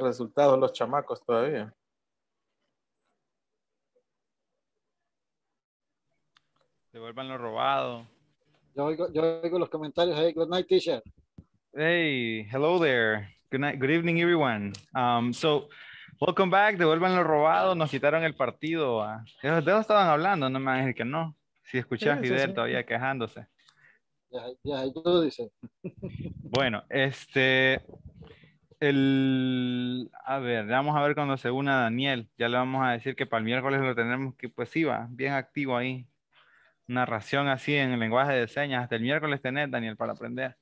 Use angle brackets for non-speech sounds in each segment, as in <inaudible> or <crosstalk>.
resultados los chamacos todavía. Devuelvan lo robado. Yo oigo, yo oigo los comentarios ahí. Good night, teacher. Hey, hello there. Good night, good evening, everyone. Um, so, welcome back. Devuelvan lo robado. Nos quitaron el partido. Ah. ¿De dónde estaban hablando, no me digas que no. Si escuchas Fidel todavía quejándose. Ya, ya, yo dice. Bueno, este, el, a ver, vamos a ver cuando se una Daniel. Ya le vamos a decir que para el miércoles lo tenemos que, pues iba bien activo ahí. Narración así en el lenguaje de señas. Hasta el miércoles tenés, Daniel, para aprender.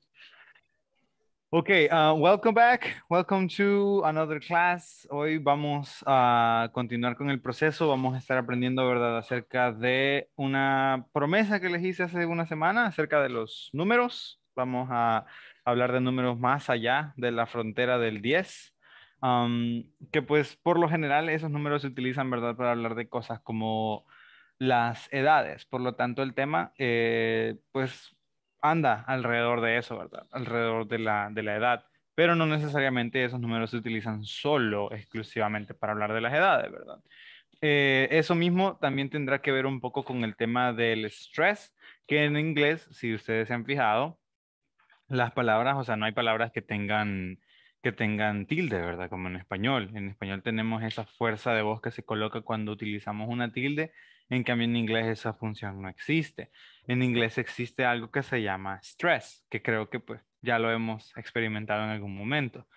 Ok, uh, welcome back. Welcome to another class. Hoy vamos a continuar con el proceso. Vamos a estar aprendiendo, ¿verdad?, acerca de una promesa que les hice hace una semana acerca de los números. Vamos a hablar de números más allá de la frontera del 10. que pues por lo general esos números se utilizan, ¿verdad?, para hablar de cosas como las edades. Por lo tanto, el tema, eh, pues, anda alrededor de eso, ¿verdad? Alrededor de la, de la edad. Pero no necesariamente esos números se utilizan solo, exclusivamente para hablar de las edades, ¿verdad? Eh, eso mismo también tendrá que ver un poco con el tema del stress, que en inglés, si ustedes se han fijado, las palabras, o sea, no hay palabras que tengan que tengan tilde, ¿verdad? Como en español. En español tenemos esa fuerza de voz que se coloca cuando utilizamos una tilde, en cambio en inglés esa función no existe. En inglés existe algo que se llama stress, que creo que pues ya lo hemos experimentado en algún momento.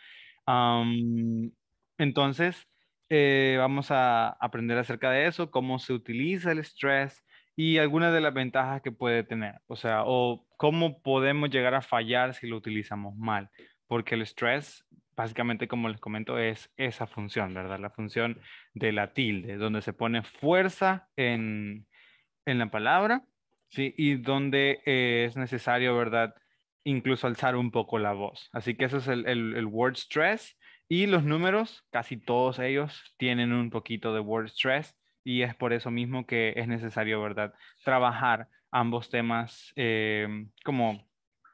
entonces, eh, vamos a aprender acerca de eso, cómo se utiliza el stress y algunas de las ventajas que puede tener, o sea, o cómo podemos llegar a fallar si lo utilizamos mal, porque el stress, básicamente como les comento, es esa función, ¿verdad? La función de la tilde, donde se pone fuerza en, la palabra, ¿sí? Y donde eh, es necesario, ¿verdad? Incluso alzar un poco la voz. Así que eso es el word stress. Y los números, casi todos ellos tienen un poquito de word stress y es por eso mismo que es necesario, ¿verdad? Trabajar ambos temas eh, como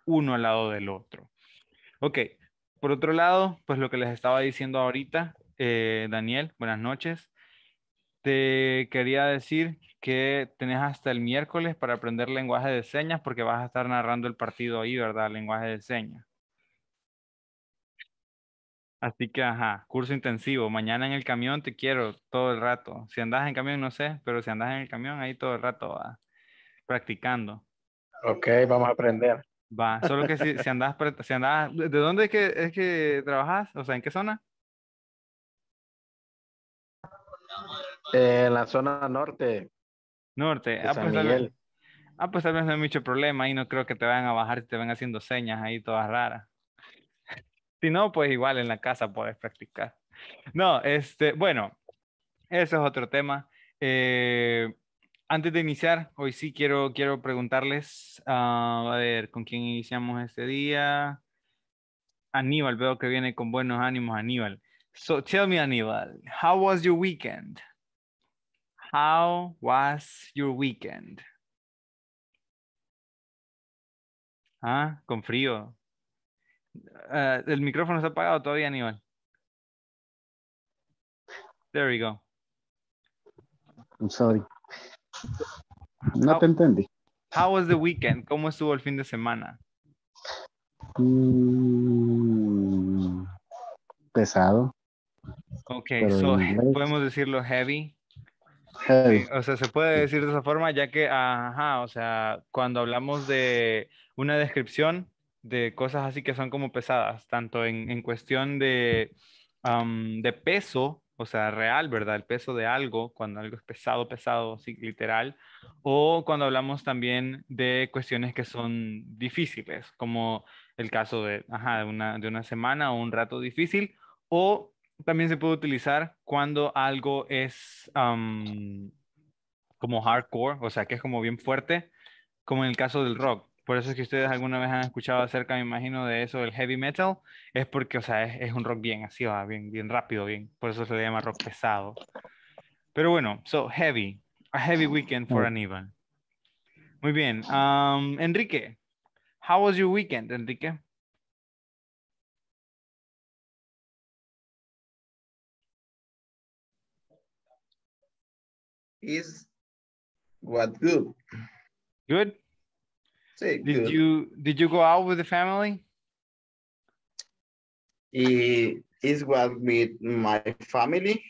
uno al lado del otro. Ok, por otro lado, pues lo que les estaba diciendo ahorita, eh, Daniel, buenas noches. Te quería decir que tenés hasta el miércoles para aprender lenguaje de señas porque vas a estar narrando el partido ahí, ¿verdad? Lenguaje de señas. Así que, ajá, curso intensivo. Mañana en el camión te quiero todo el rato. Si andas en camión, no sé, pero si andas en el camión, ahí todo el rato va practicando. Ok, vamos a aprender. Va, solo que si, andas andás, si ¿de dónde es que, es que trabajas? O sea, ¿en qué zona? Eh, en la zona norte. Norte, ah pues, ah, pues, tal vez, no hay mucho problema y no creo que te vayan a bajar si te ven haciendo señas ahí todas raras. <laughs> Si no, pues igual en la casa puedes practicar. No, este, bueno, eso es otro tema. Eh, antes de iniciar, hoy sí quiero, quiero preguntarles, ah, a ver, ¿con quién iniciamos este día? Aníbal, veo que viene con buenos ánimos Aníbal. So tell me Aníbal, how was your weekend? How was your weekend? Ah, con frío. Ah, el micrófono está apagado todavía, Aníbal. There we go. I'm sorry. No te entendí. How was the weekend? ¿Cómo estuvo el fin de semana? Mm, pesado. Ok, podemos decirlo heavy. heavy. O sea, se puede decir de esa forma, ya que, ajá, o sea, cuando hablamos de una descripción de cosas así que son como pesadas, tanto en, en cuestión de, um, de peso o sea, real, ¿verdad? El peso de algo, cuando algo es pesado, pesado, sí, literal, o cuando hablamos también de cuestiones que son difíciles, como el caso de, de, una, semana o un rato difícil, o también se puede utilizar cuando algo es como hardcore, o sea, que es como bien fuerte, como en el caso del rock por eso es que ustedes alguna vez han escuchado acerca, me imagino, de eso del heavy metal, es porque, o sea, es, un rock bien así, va, bien, bien rápido, bien, por eso se le llama rock pesado. Pero bueno, so heavy, a heavy weekend for oh. Aníbal. Muy bien, um, Enrique, how was your weekend, Enrique? Is what good? Good. Did you did you go out with the family? y is what with my family.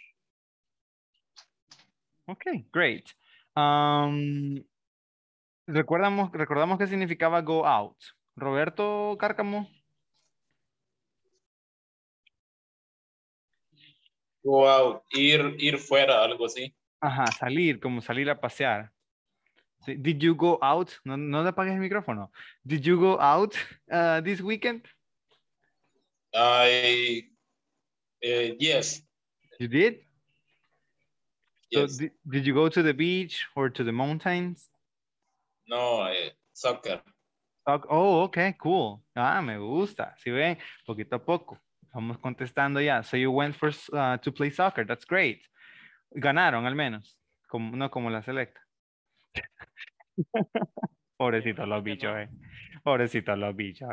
Okay, great. ¿Recuerdamos recordamos, recordamos qué significaba go out. Roberto Cárcamo. Go out, ir, ir fuera, algo así. Ajá, salir, como salir a pasear. Este, did you go out? No, le te apagues el micrófono. Did you go out uh, this weekend? I, eh, yes. You did? Yes. did, you go to the beach or to the mountains? No, eh, soccer. Oh, okay, cool. Ah, me gusta. Si poquito a poco. Vamos contestando ya. So you went for, uh, to play soccer. That's great. Ganaron al menos. Como, no como la selecta. Pobrecitos eh. los bichos, eh. Pobrecitos los bichos,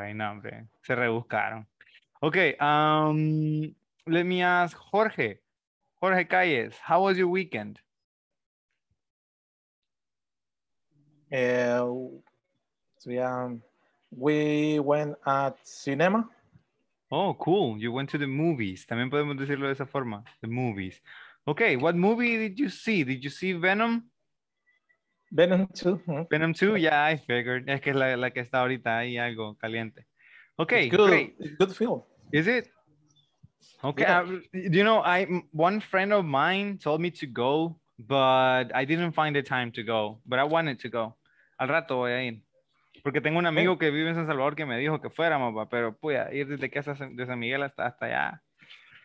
Se rebuscaron. Ok, um, let me ask Jorge. Jorge Calles, how was your weekend? Eh, we went at cinema. Oh, cool. You went to the movies. También podemos decirlo de esa forma. The movies. Okay, what movie did you see? Did you see Venom? Venom 2. Venom 2, ya, yeah, I figured. Es que es la, la, que está ahorita ahí, algo caliente. Ok, good, great. good film. Is it? Okay, uh, you know, I one friend of mine told me to go, but I didn't find the time to go, but I wanted to go. Al rato voy a ir. Porque tengo un amigo que vive en San Salvador que me dijo que fuéramos, pero voy pues, a ir desde casa de San Miguel hasta, hasta allá.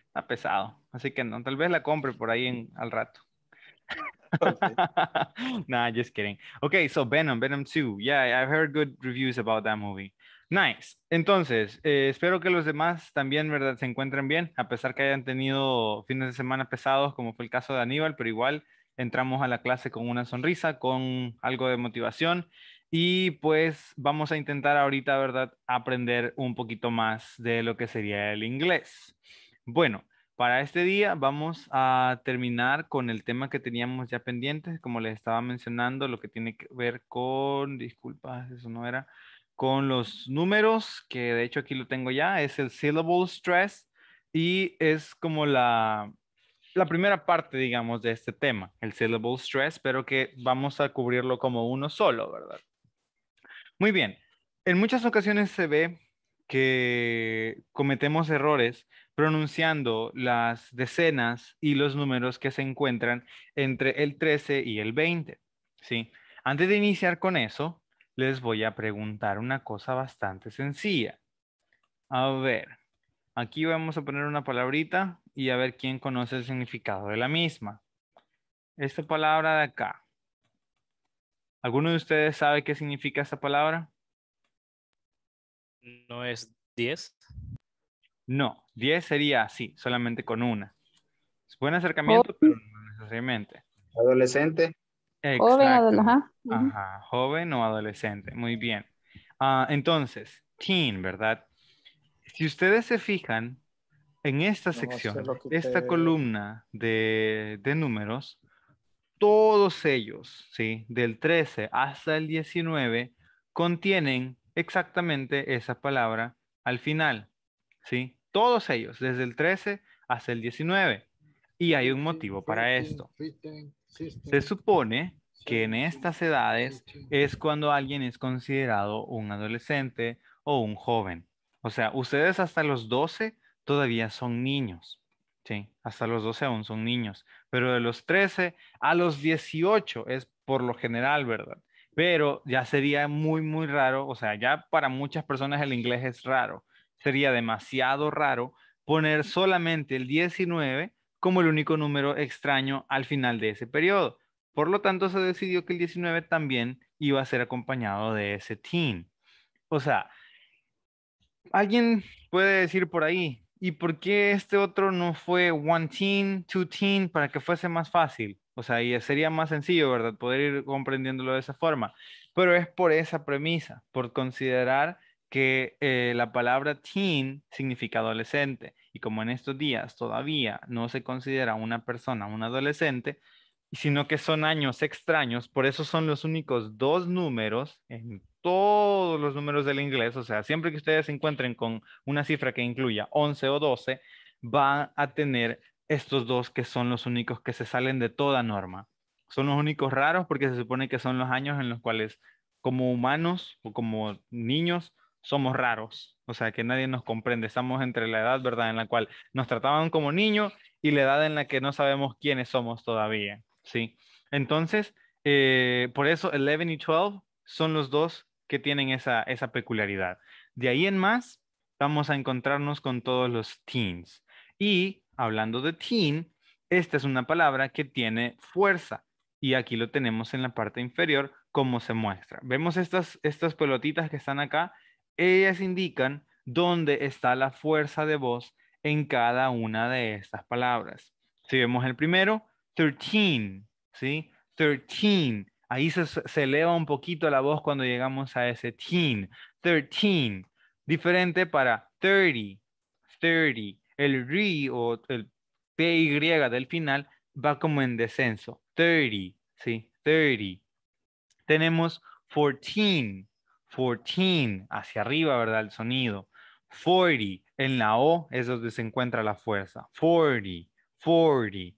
Está pesado. Así que no, tal vez la compre por ahí en, al rato. <laughs> nah, just kidding. Okay, so Venom, Venom 2. Yeah, I've heard good reviews about that movie. Nice. Entonces, eh, espero que los demás también, ¿verdad? Se encuentren bien, a pesar que hayan tenido fines de semana pesados, como fue el caso de Aníbal, pero igual entramos a la clase con una sonrisa, con algo de motivación y pues vamos a intentar ahorita, ¿verdad? Aprender un poquito más de lo que sería el inglés. Bueno, para este día vamos a terminar con el tema que teníamos ya pendiente. como les estaba mencionando, lo que tiene que ver con, disculpas, eso no era, con los números, que de hecho aquí lo tengo ya, es el syllable stress y es como la, la primera parte, digamos, de este tema, el syllable stress, pero que vamos a cubrirlo como uno solo, ¿verdad? Muy bien, en muchas ocasiones se ve que cometemos errores pronunciando las decenas y los números que se encuentran entre el 13 y el 20. ¿sí? Antes de iniciar con eso, les voy a preguntar una cosa bastante sencilla. A ver, aquí vamos a poner una palabrita y a ver quién conoce el significado de la misma. Esta palabra de acá. ¿Alguno de ustedes sabe qué significa esta palabra? ¿No es 10? No, 10 sería así, solamente con una. Es buen acercamiento, pero no necesariamente. Adolescente. Joven, adolescente. Ajá, joven o adolescente. Muy bien. Ah, entonces, teen, ¿verdad? Si ustedes se fijan, en esta sección, esta columna de, de, números, todos ellos, ¿sí? Del 13 hasta el 19, contienen exactamente esa palabra al final, ¿sí? Todos ellos, desde el 13 hasta el 19. Y hay un motivo para esto. Se supone que en estas edades es cuando alguien es considerado un adolescente o un joven. O sea, ustedes hasta los 12 todavía son niños. Sí, hasta los 12 aún son niños. Pero de los 13 a los 18 es por lo general, ¿verdad? Pero ya sería muy, muy raro. O sea, ya para muchas personas el inglés es raro sería demasiado raro poner solamente el 19 como el único número extraño al final de ese periodo. Por lo tanto, se decidió que el 19 también iba a ser acompañado de ese teen. O sea, alguien puede decir por ahí, ¿y por qué este otro no fue one teen, two teen, para que fuese más fácil? O sea, y sería más sencillo, ¿verdad? Poder ir comprendiéndolo de esa forma. Pero es por esa premisa, por considerar que eh, la palabra teen significa adolescente y como en estos días todavía no se considera una persona un adolescente, sino que son años extraños, por eso son los únicos dos números en todos los números del inglés, o sea, siempre que ustedes se encuentren con una cifra que incluya 11 o 12, van a tener estos dos que son los únicos que se salen de toda norma. Son los únicos raros porque se supone que son los años en los cuales como humanos o como niños somos raros, o sea, que nadie nos comprende. Estamos entre la edad, ¿verdad?, en la cual nos trataban como niños y la edad en la que no sabemos quiénes somos todavía, ¿sí? Entonces, eh, por eso 11 y 12 son los dos que tienen esa, esa peculiaridad. De ahí en más, vamos a encontrarnos con todos los teens. Y hablando de teen, esta es una palabra que tiene fuerza. Y aquí lo tenemos en la parte inferior, como se muestra. Vemos estas, estas pelotitas que están acá ellas indican dónde está la fuerza de voz en cada una de estas palabras. Si vemos el primero, 13, ¿sí? 13. Ahí se, eleva un poquito la voz cuando llegamos a ese teen. 13. Diferente para 30. 30. El ri o el PY del final va como en descenso. 30. ¿sí? 30. Tenemos 14. 14, hacia arriba, ¿verdad? El sonido. 40, en la O es donde se encuentra la fuerza. 40, 40.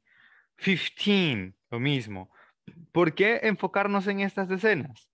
15, lo mismo. ¿Por qué enfocarnos en estas decenas?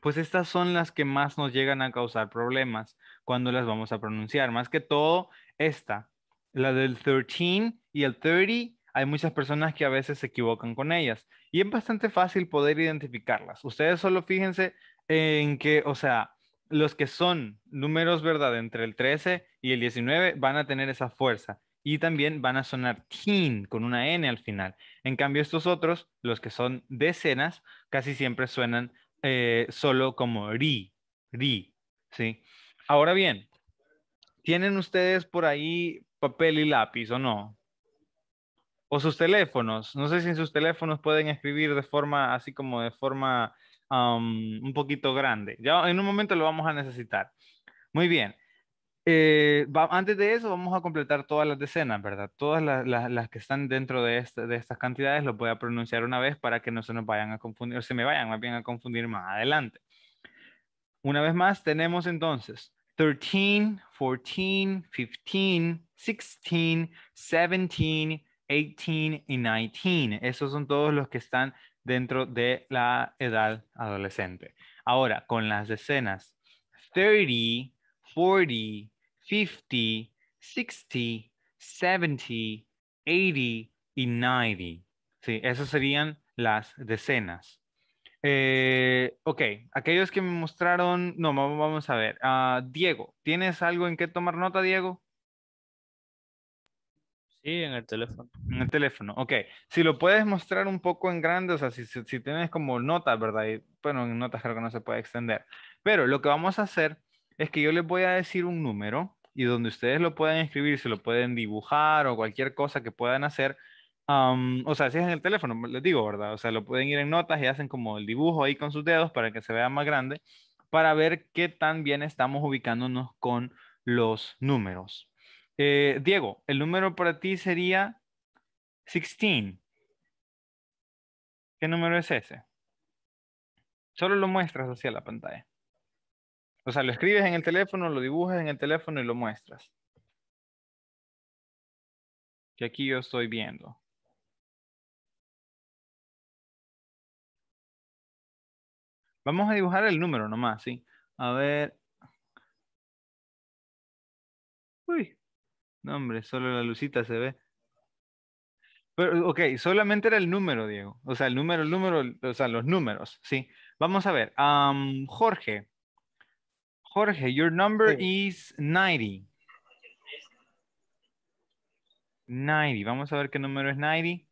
Pues estas son las que más nos llegan a causar problemas cuando las vamos a pronunciar. Más que todo, esta, la del 13 y el 30, hay muchas personas que a veces se equivocan con ellas y es bastante fácil poder identificarlas. Ustedes solo fíjense en que, o sea, los que son números, ¿verdad? Entre el 13 y el 19 van a tener esa fuerza y también van a sonar tin con una N al final. En cambio, estos otros, los que son decenas, casi siempre suenan eh, solo como ri, ri, ¿sí? Ahora bien, ¿tienen ustedes por ahí papel y lápiz o no? O sus teléfonos, no sé si en sus teléfonos pueden escribir de forma, así como de forma un poquito grande. Ya en un momento lo vamos a necesitar. Muy bien. Eh, antes de eso vamos a completar todas las decenas, ¿verdad? Todas las, que están dentro de, estas cantidades lo voy a pronunciar una vez para que no se nos vayan a confundir, o se me vayan bien a confundir más adelante. Una vez más tenemos entonces 13, 14, 15, 16, 17, 18 y 19. Esos son todos los que están dentro de la edad adolescente. Ahora, con las decenas, 30, 40, 50, 60, 70, 80 y 90. Sí, esas serían las decenas. Eh, ok, aquellos que me mostraron, no, vamos a ver. Ah, Diego, ¿tienes algo en qué tomar nota, Diego? Sí, en el teléfono. En el teléfono, ok. Si lo puedes mostrar un poco en grande, o sea, si, si, tienes como notas, ¿verdad? Y, bueno, en notas creo que no se puede extender. Pero lo que vamos a hacer es que yo les voy a decir un número y donde ustedes lo puedan escribir, se lo pueden dibujar o cualquier cosa que puedan hacer. o sea, si es en el teléfono, les digo, ¿verdad? O sea, lo pueden ir en notas y hacen como el dibujo ahí con sus dedos para que se vea más grande, para ver qué tan bien estamos ubicándonos con los números. Eh, Diego, el número para ti sería 16. ¿Qué número es ese? Solo lo muestras hacia la pantalla. O sea, lo escribes en el teléfono, lo dibujas en el teléfono y lo muestras. Que aquí yo estoy viendo. Vamos a dibujar el número nomás, ¿sí? A ver. Uy. No, hombre, solo la lucita se ve. Pero, ok, solamente era el número, Diego. O sea, el número, el número, o sea, los números, sí. Vamos a ver. Jorge. Jorge, your number is 90. 90. Vamos a ver qué número es 90.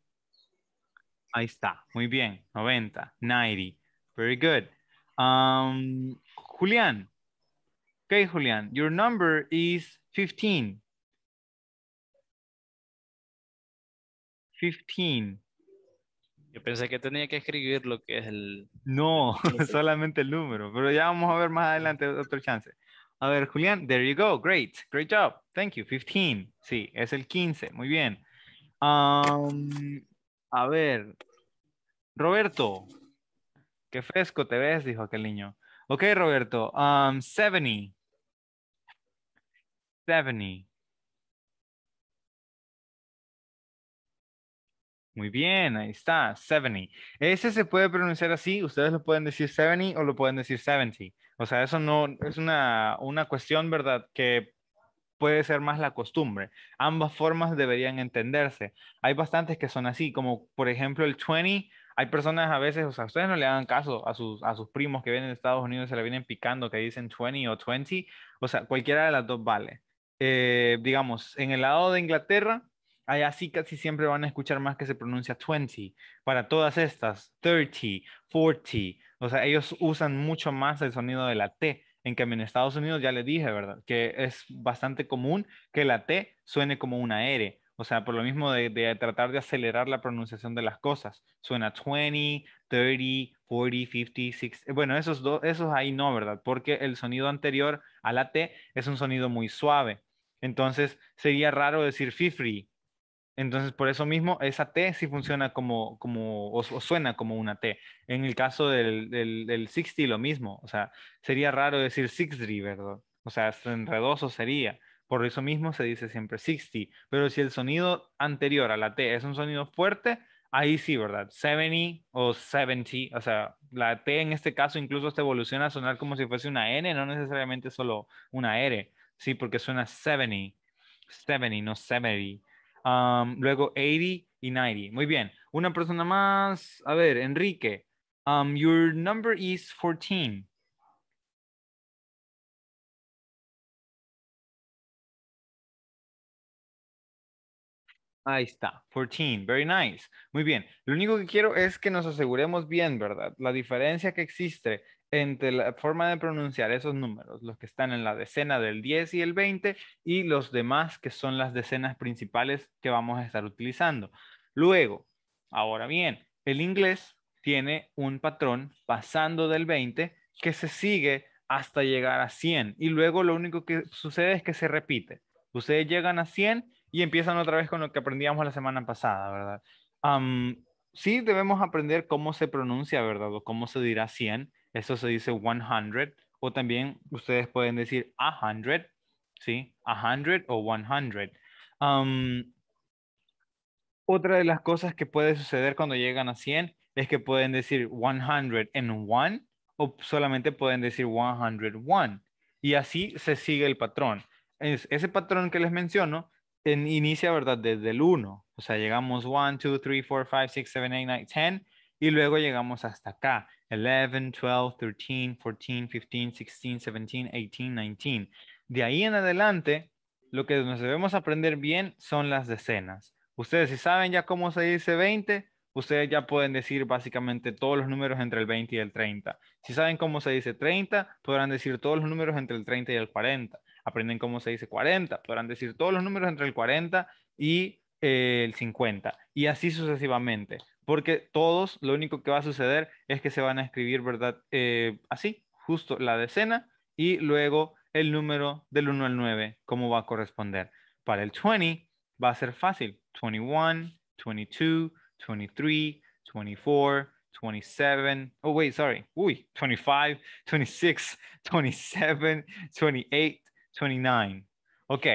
Ahí está. Muy bien. 90. 90. Very good. Julián. ok, Julián. Your number is 15. 15. Yo pensé que tenía que escribir lo que es el... No, <laughs> solamente el número, pero ya vamos a ver más adelante otro chance. A ver, Julián, there you go, great, great job, thank you, 15. Sí, es el 15, muy bien. a ver, Roberto, qué fresco te ves, dijo aquel niño. Ok, Roberto, um, 70. 70. Muy bien, ahí está, 70. Ese se puede pronunciar así, ustedes lo pueden decir 70 o lo pueden decir 70. O sea, eso no es una, cuestión, ¿verdad? Que puede ser más la costumbre. Ambas formas deberían entenderse. Hay bastantes que son así, como por ejemplo el 20. Hay personas a veces, o sea, ustedes no le hagan caso a sus, a sus primos que vienen de Estados Unidos, y se le vienen picando que dicen 20 o 20. O sea, cualquiera de las dos vale. Eh, digamos, en el lado de Inglaterra, Así casi siempre van a escuchar más que se pronuncia 20. Para todas estas, 30, 40. O sea, ellos usan mucho más el sonido de la T. En cambio, en Estados Unidos ya les dije, ¿verdad? Que es bastante común que la T suene como una R. O sea, por lo mismo de, tratar de acelerar la pronunciación de las cosas. Suena 20, 30, 40, 50, 60. Bueno, esos, dos, esos ahí no, ¿verdad? Porque el sonido anterior a la T es un sonido muy suave. Entonces, sería raro decir 50, entonces, por eso mismo, esa T sí funciona como, como o, suena como una T. En el caso del, del, 60, lo mismo. O sea, sería raro decir 60, ¿verdad? O sea, enredoso sería. Por eso mismo se dice siempre 60. Pero si el sonido anterior a la T es un sonido fuerte, ahí sí, ¿verdad? 70 o 70. O sea, la T en este caso incluso se evoluciona a sonar como si fuese una N, no necesariamente solo una R. Sí, porque suena 70. 70, no 70 luego 80 y 90. Muy bien. Una persona más. A ver, Enrique. your number is 14. Ahí está, 14, very nice. Muy bien, lo único que quiero es que nos aseguremos bien, ¿verdad? La diferencia que existe entre la forma de pronunciar esos números, los que están en la decena del 10 y el 20 y los demás que son las decenas principales que vamos a estar utilizando. Luego, ahora bien, el inglés tiene un patrón pasando del 20 que se sigue hasta llegar a 100 y luego lo único que sucede es que se repite. Ustedes llegan a 100 y empiezan otra vez con lo que aprendíamos la semana pasada, ¿verdad? sí debemos aprender cómo se pronuncia, ¿verdad? O cómo se dirá 100, eso se dice 100 o también ustedes pueden decir a hundred, ¿sí? A hundred o 100. otra de las cosas que puede suceder cuando llegan a 100 es que pueden decir 100 en one o solamente pueden decir 101. Y así se sigue el patrón. ese patrón que les menciono en, inicia, ¿verdad? Desde el 1. O sea, llegamos 1, 2, 3, 4, 5, 6, 7, 8, 9, 10 y luego llegamos hasta acá. 11, 12, 13, 14, 15, 16, 17, 18, 19. De ahí en adelante, lo que nos debemos aprender bien son las decenas. Ustedes si saben ya cómo se dice 20, ustedes ya pueden decir básicamente todos los números entre el 20 y el 30. Si saben cómo se dice 30, podrán decir todos los números entre el 30 y el 40. Aprenden cómo se dice 40, podrán decir todos los números entre el 40 y eh, el 50. Y así sucesivamente porque todos lo único que va a suceder es que se van a escribir, ¿verdad? Eh, así, justo la decena y luego el número del 1 al 9, cómo va a corresponder. Para el 20 va a ser fácil, 21, 22, 23, 24, 27, oh wait, sorry, uy, 25, 26, 27, 28, 29. Ok,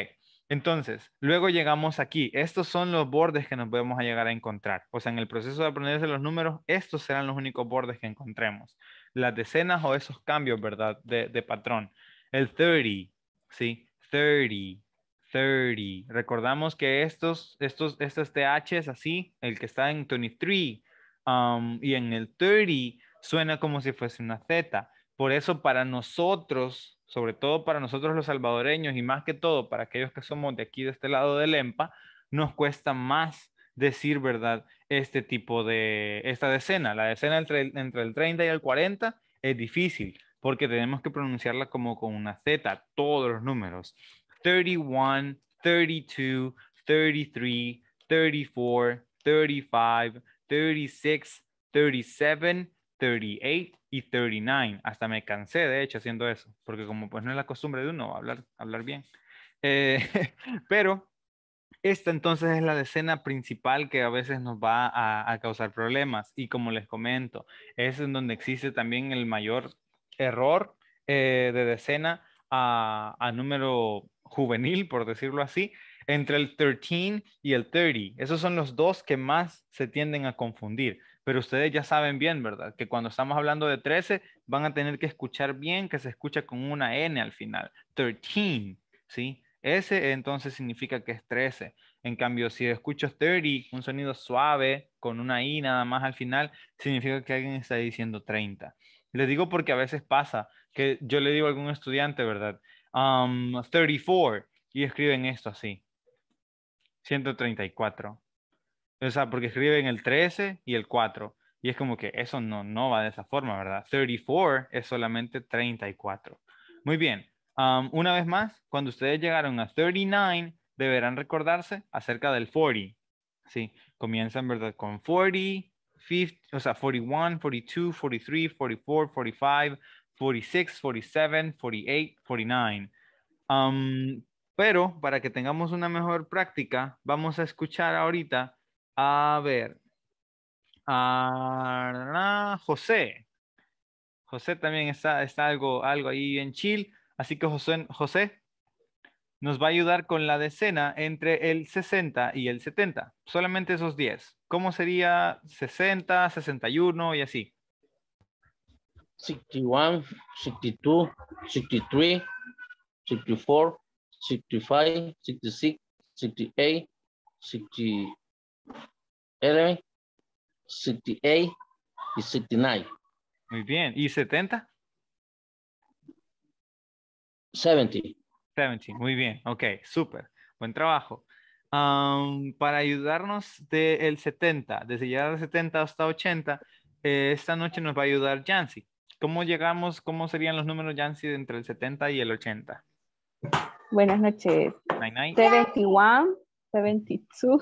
entonces, luego llegamos aquí. Estos son los bordes que nos podemos llegar a encontrar. O sea, en el proceso de aprenderse los números, estos serán los únicos bordes que encontremos. Las decenas o esos cambios, ¿verdad? De, patrón. El 30, ¿sí? 30, 30. Recordamos que estos, estos, estos TH es así, el que está en 23 um, y en el 30 suena como si fuese una Z. Por eso para nosotros sobre todo para nosotros los salvadoreños y más que todo para aquellos que somos de aquí, de este lado del EMPA, nos cuesta más decir verdad este tipo de, esta decena, la decena entre, entre el 30 y el 40 es difícil porque tenemos que pronunciarla como con una Z, todos los números. 31, 32, 33, 34, 35, 36, 37, 38 y 39. Hasta me cansé, de hecho, haciendo eso, porque como pues no es la costumbre de uno hablar, hablar bien. Eh, <laughs> pero esta entonces es la decena principal que a veces nos va a, causar problemas y como les comento, es en donde existe también el mayor error eh, de decena a, a número juvenil, por decirlo así, entre el 13 y el 30. Esos son los dos que más se tienden a confundir pero ustedes ya saben bien, ¿verdad? Que cuando estamos hablando de 13, van a tener que escuchar bien que se escucha con una N al final. 13, ¿sí? Ese entonces significa que es 13. En cambio, si escucho 30, un sonido suave, con una I nada más al final, significa que alguien está diciendo 30. Les digo porque a veces pasa que yo le digo a algún estudiante, ¿verdad? Um, 34 y escriben esto así. 134. O sea, porque escriben el 13 y el 4. Y es como que eso no, no va de esa forma, ¿verdad? 34 es solamente 34. Muy bien. Um, una vez más, cuando ustedes llegaron a 39, deberán recordarse acerca del 40. Sí, comienzan, ¿verdad? Con 40, 50, o sea, 41, 42, 43, 44, 45, 46, 47, 48, 49. Um, pero para que tengamos una mejor práctica, vamos a escuchar ahorita a ver. Ah, José. José también está, algo, ahí en chill. Así que José, José nos va a ayudar con la decena entre el 60 y el 70. Solamente esos 10. ¿Cómo sería 60, 61 y así? 61, 62, 63, 64, 65, 66, 68, 60. 78 y 69. Muy bien. ¿Y 70? 70. 70. Muy bien. Ok, súper. Buen trabajo. para ayudarnos del 70, desde ya del 70 hasta 80, eh, esta noche nos va a ayudar Yancy. ¿Cómo llegamos? ¿Cómo serían los números Yancy entre el 70 y el 80? Buenas noches. Night, night. 71, 72.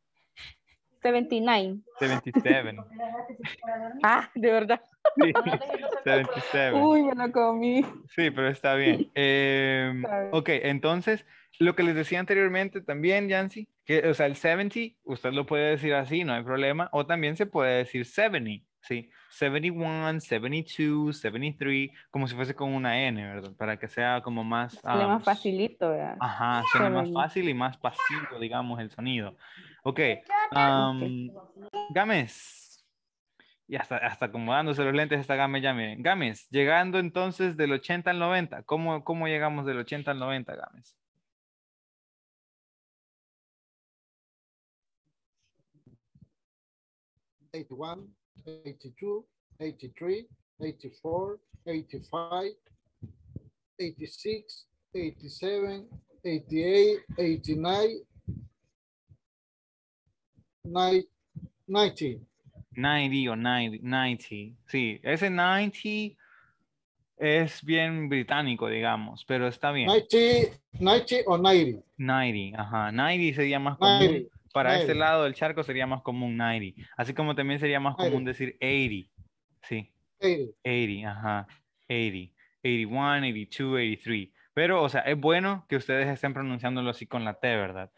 79. 77. <laughs> ah, de verdad. Sí, 77. Uy, me lo comí. Sí, pero <laughs> eh, está bien. ok, entonces, lo que les decía anteriormente también, Yancy, que, o sea, el 70, usted lo puede decir así, no hay problema, o también se puede decir 70, ¿sí? 71, 72, 73, como si fuese con una N, ¿verdad? Para que sea como más... más um, facilito, ¿verdad? Ajá, suena más fácil y más pasivo, digamos, el sonido. Ok. GAMES Gámez. Y hasta, acomodándose los lentes esta Gámez ya, Gámez, llegando entonces del 80 al 90. ¿Cómo, cómo llegamos del 80 al 90, Gámez? ¿81? 82, 83, 84, 85, 86, 87, 88, 89, 90, 90 o 90, 90. Sí, ese 90 es bien británico, digamos, pero está bien. 90, 90 o 90. 90, ajá. 90 sería más común. Para este lado del charco sería más común 90. Así como también sería más común decir 80. Sí. 80. 80, ajá. 80. 81, 82, 83. Pero, o sea, es bueno que ustedes estén pronunciándolo así con la T, ¿verdad?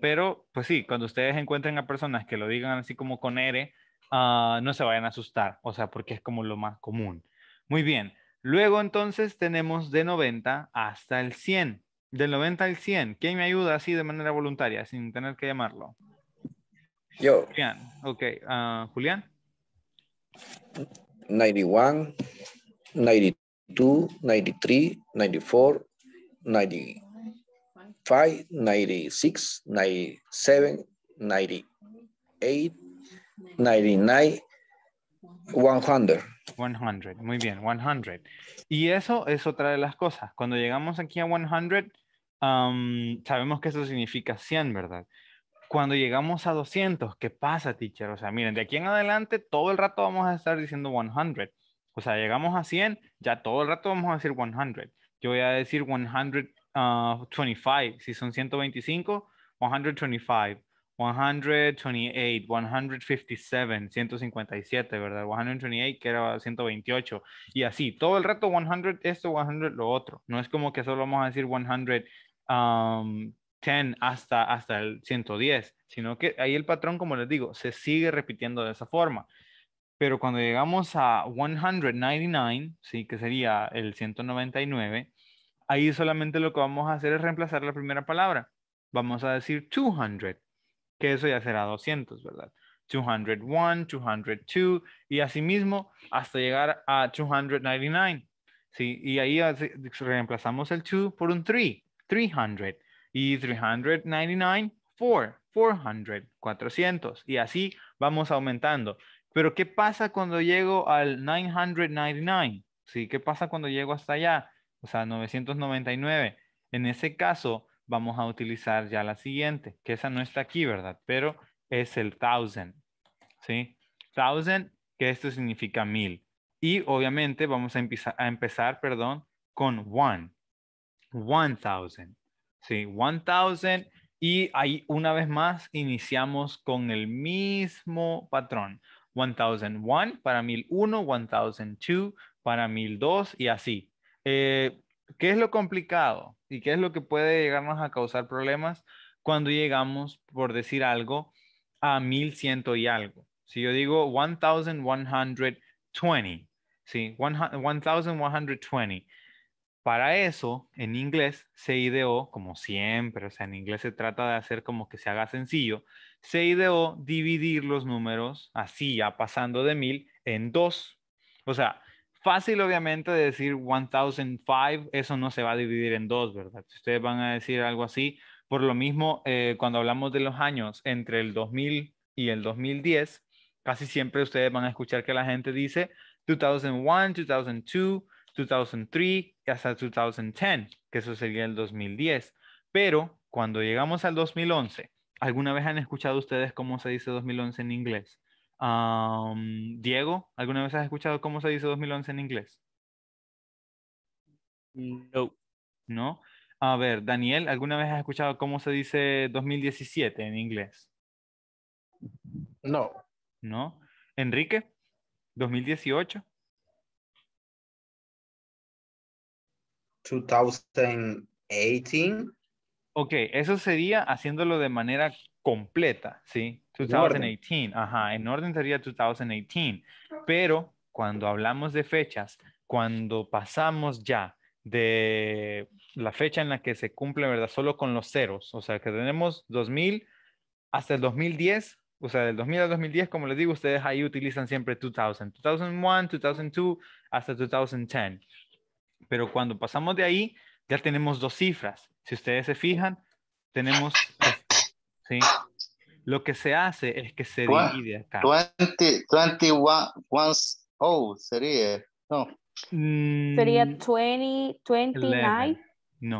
pero, pues sí, cuando ustedes encuentren a personas que lo digan así como con R, ah, no se vayan a asustar, o sea, porque es como lo más común. Muy bien. Luego entonces tenemos de 90 hasta el 100. Del 90 al 100, ¿quién me ayuda así de manera voluntaria, sin tener que llamarlo? Yo. Julián, ok. Ah, Julián. 91, 92, 93, 94, 95. 95, 96, 97, 98, 99, 100. 100, muy bien, 100. Y eso es otra de las cosas. Cuando llegamos aquí a 100, um, sabemos que eso significa 100, ¿verdad? Cuando llegamos a 200, ¿qué pasa, teacher? O sea, miren, de aquí en adelante todo el rato vamos a estar diciendo 100. O sea, llegamos a 100, ya todo el rato vamos a decir 100. Yo voy a decir 100 25. Uh, si son 125, 125. 128, 157, 157, ¿verdad? 128 que era 128 y así, todo el rato 100 esto, 100 lo otro. No es como que solo vamos a decir 110 um, hasta, hasta el 110, sino que ahí el patrón, como les digo, se sigue repitiendo de esa forma. Pero cuando llegamos a 199, sí, que sería el 199, ahí solamente lo que vamos a hacer es reemplazar la primera palabra. Vamos a decir 200, que eso ya será 200, ¿verdad? 201, 202 y asimismo hasta llegar a 299. ¿sí? Y ahí reemplazamos el 2 por un 3, 300. Y 399, 4, 400, 400. Y así vamos aumentando. Pero ¿qué pasa cuando llego al 999? ¿Sí? ¿Qué pasa cuando llego hasta allá? o sea, 999. En ese caso, vamos a utilizar ya la siguiente, que esa no está aquí, ¿verdad? Pero es el 1000. ¿sí? Thousand, que esto significa mil. Y obviamente vamos a empezar, a empezar perdón, con one. 1000. thousand, ¿sí? One thousand. Y ahí una vez más iniciamos con el mismo patrón. 1001 para 1001, 1002 para 1002 y así. Eh, ¿Qué es lo complicado y qué es lo que puede llegarnos a causar problemas cuando llegamos, por decir algo, a 1100 y algo? Si yo digo 1120, ¿sí? 1120. Para eso, en inglés se ideó, como siempre, o sea, en inglés se trata de hacer como que se haga sencillo, se ideó dividir los números así, ya pasando de 1000, en dos. O sea, fácil, obviamente, de decir 1005, eso no se va a dividir en dos, ¿verdad? Ustedes van a decir algo así. Por lo mismo, eh, cuando hablamos de los años entre el 2000 y el 2010, casi siempre ustedes van a escuchar que la gente dice 2001, 2002, 2003 hasta 2010, que eso sería el 2010. Pero cuando llegamos al 2011, ¿alguna vez han escuchado ustedes cómo se dice 2011 en inglés? Diego, ¿alguna vez has escuchado cómo se dice 2011 en inglés? No. ¿No? A ver, Daniel, ¿alguna vez has escuchado cómo se dice 2017 en inglés? No. ¿No? Enrique, 2018. 2018. Ok, eso sería haciéndolo de manera completa, ¿sí? 2018, ajá, en orden sería 2018, pero cuando hablamos de fechas, cuando pasamos ya de la fecha en la que se cumple, ¿verdad? Solo con los ceros, o sea, que tenemos 2000 hasta el 2010, o sea, del 2000 al 2010, como les digo, ustedes ahí utilizan siempre 2000, 2001, 2002, hasta 2010. Pero cuando pasamos de ahí, ya tenemos dos cifras. Si ustedes se fijan, tenemos, este, ¿sí? Lo que se hace es que se divide acá. 20, 21 once, oh, sería, no. Mm, sería 20, 29. No.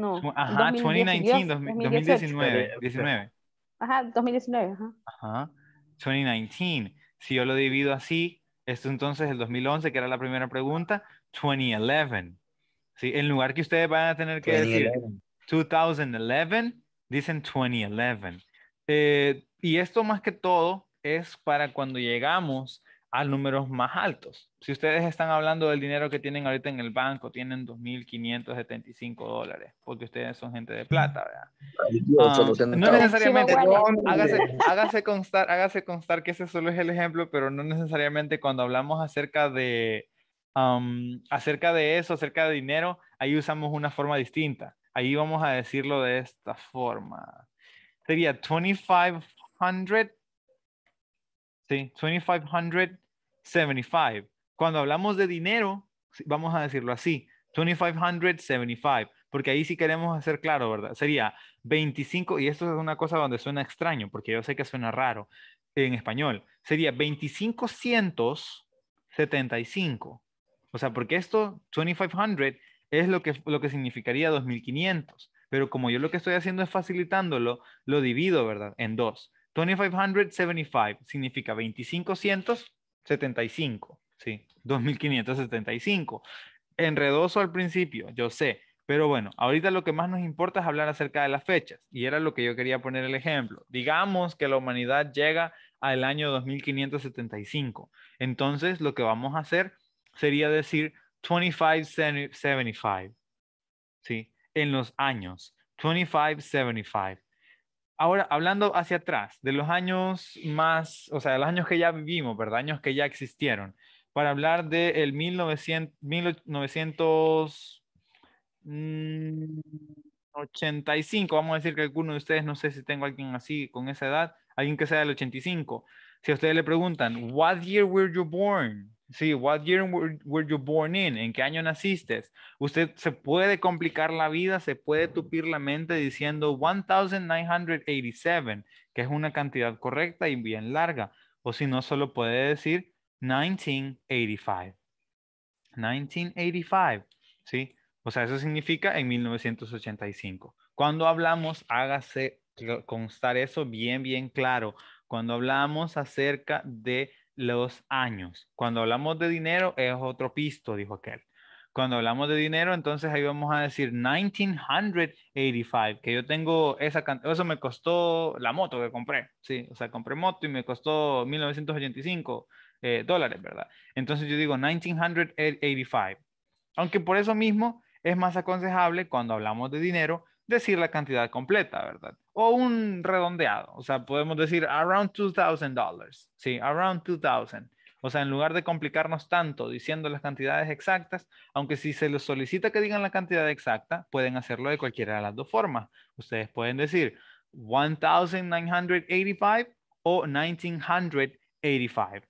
no. Ajá, 2019, 2019, 19. Ajá, 2019, ajá. Ajá, 2019. Si yo lo divido así, esto entonces el 2011, que era la primera pregunta, 2011. ¿Sí? En lugar que ustedes van a tener que 2011. decir 2011, dicen 2011. Eh, y esto más que todo es para cuando llegamos a números más altos. Si ustedes están hablando del dinero que tienen ahorita en el banco, tienen 2.575 dólares, porque ustedes son gente de plata, ¿verdad? Ah, no necesariamente, hágase, constar, hágase constar que ese solo es el ejemplo, pero no necesariamente cuando hablamos acerca de, acerca de eso, acerca de dinero, ahí usamos una forma distinta. Ahí vamos a decirlo de esta forma sería 2500, sí, 2575. Cuando hablamos de dinero, vamos a decirlo así, 2575, porque ahí sí queremos hacer claro, ¿verdad? Sería 25, y esto es una cosa donde suena extraño, porque yo sé que suena raro en español, sería 2575. O sea, porque esto, 2500, es lo que, lo que significaría 2500 pero como yo lo que estoy haciendo es facilitándolo, lo divido, ¿verdad? En dos. 2575 significa 2575, ¿sí? 2575. Enredoso al principio, yo sé, pero bueno, ahorita lo que más nos importa es hablar acerca de las fechas y era lo que yo quería poner el ejemplo. Digamos que la humanidad llega al año 2575. Entonces, lo que vamos a hacer sería decir 2575. ¿Sí? en los años 2575. Ahora, hablando hacia atrás, de los años más, o sea, de los años que ya vivimos, ¿verdad? Años que ya existieron. Para hablar del de 1900, 1985, mm, vamos a decir que alguno de ustedes, no sé si tengo alguien así con esa edad, alguien que sea del 85. Si a ustedes le preguntan, What year were you born? Sí, what year were, you born in? ¿En qué año naciste? Usted se puede complicar la vida, se puede tupir la mente diciendo 1987, que es una cantidad correcta y bien larga. O si no, solo puede decir 1985. 1985, ¿sí? O sea, eso significa en 1985. Cuando hablamos, hágase constar eso bien, bien claro. Cuando hablamos acerca de los años. Cuando hablamos de dinero es otro pisto, dijo aquel. Cuando hablamos de dinero, entonces ahí vamos a decir 1985, que yo tengo esa cantidad, eso me costó la moto que compré, sí, o sea, compré moto y me costó 1985 eh, dólares, ¿verdad? Entonces yo digo 1985. Aunque por eso mismo es más aconsejable cuando hablamos de dinero decir la cantidad completa, ¿verdad? O un redondeado, o sea, podemos decir around $2,000, ¿sí? Around $2,000. O sea, en lugar de complicarnos tanto diciendo las cantidades exactas, aunque si se les solicita que digan la cantidad exacta, pueden hacerlo de cualquiera de las dos formas. Ustedes pueden decir 1985 o 1985.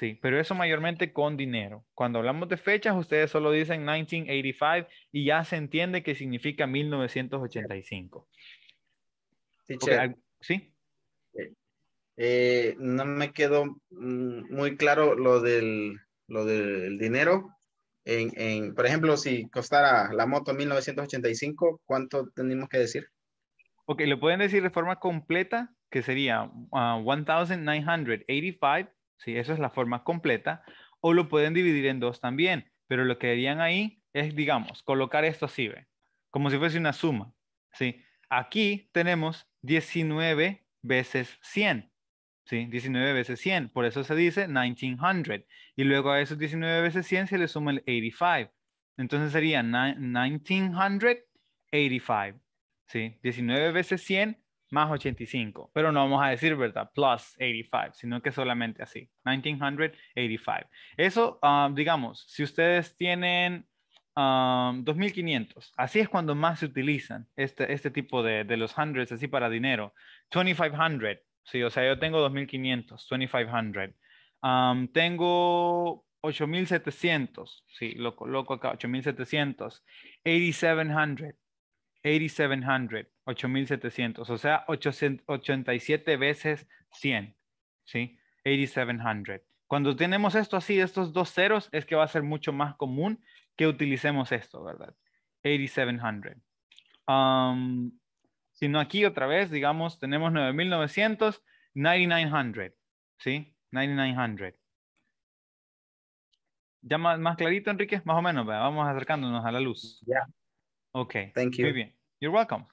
Sí, pero eso mayormente con dinero. Cuando hablamos de fechas, ustedes solo dicen 1985 y ya se entiende que significa 1985. Sí, Porque, ¿sí? Eh, eh, no me quedó mm, muy claro lo del, lo del dinero. En, en, por ejemplo, si costara la moto 1985, ¿cuánto tenemos que decir? Ok, lo pueden decir de forma completa, que sería 1985 ah, ¿sí? Esa es la forma completa. O lo pueden dividir en dos también, pero lo que harían ahí es, digamos, colocar esto así, ¿ve? Como si fuese una suma, ¿sí? Aquí tenemos 19 veces 100, ¿sí? 19 veces 100, por eso se dice 1900. Y luego a esos 19 veces 100 se le suma el 85. Entonces sería 1985, ¿sí? 19 veces 100 más 85, pero no vamos a decir, ¿verdad? Plus 85, sino que solamente así, 1985. Eso, ah, digamos, si ustedes tienen 2500, ah, así es cuando más se utilizan este, este tipo de, los hundreds, así para dinero. 2500, sí, o sea, yo tengo 2500, 2500. tengo 8700, sí, lo coloco acá, 8700, 8700, 8700. 8700, o sea, 87 veces 100, ¿sí? 8700. Cuando tenemos esto así, estos dos ceros, es que va a ser mucho más común que utilicemos esto, ¿verdad? 8700. Um, si no, aquí otra vez, digamos, tenemos 9900, 9900, ¿sí? 9900. ¿Ya más, clarito, Enrique? Más o menos, vamos acercándonos a la luz. Ya. Ok. Thank you. Muy bien. You're welcome.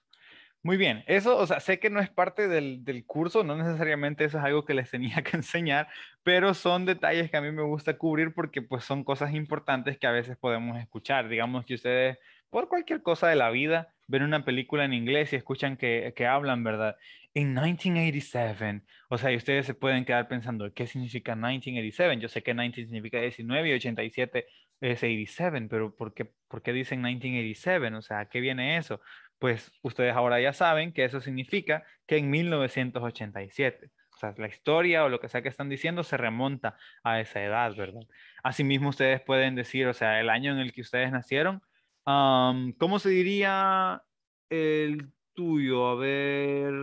Muy bien, eso, o sea, sé que no es parte del, curso, no necesariamente eso es algo que les <laughs> tenía que enseñar, pero son detalles que a mí me gusta cubrir porque pues son cosas importantes que a veces podemos escuchar. Digamos que ustedes, por cualquier cosa de la vida, ven una película en inglés y escuchan que, hablan, ¿verdad? En 1987, o sea, y ustedes se pueden quedar pensando, ¿qué significa 1987? Yo sé que 19 significa 19 y 87 es 87, pero ¿por qué, por dicen 1987? O sea, ¿qué viene eso? pues ustedes ahora ya saben que eso significa que en 1987, o sea, la historia o lo que sea que están diciendo se remonta a esa edad, ¿verdad? Asimismo, ustedes pueden decir, o sea, el año en el que ustedes nacieron, ¿cómo se diría el tuyo? A ver,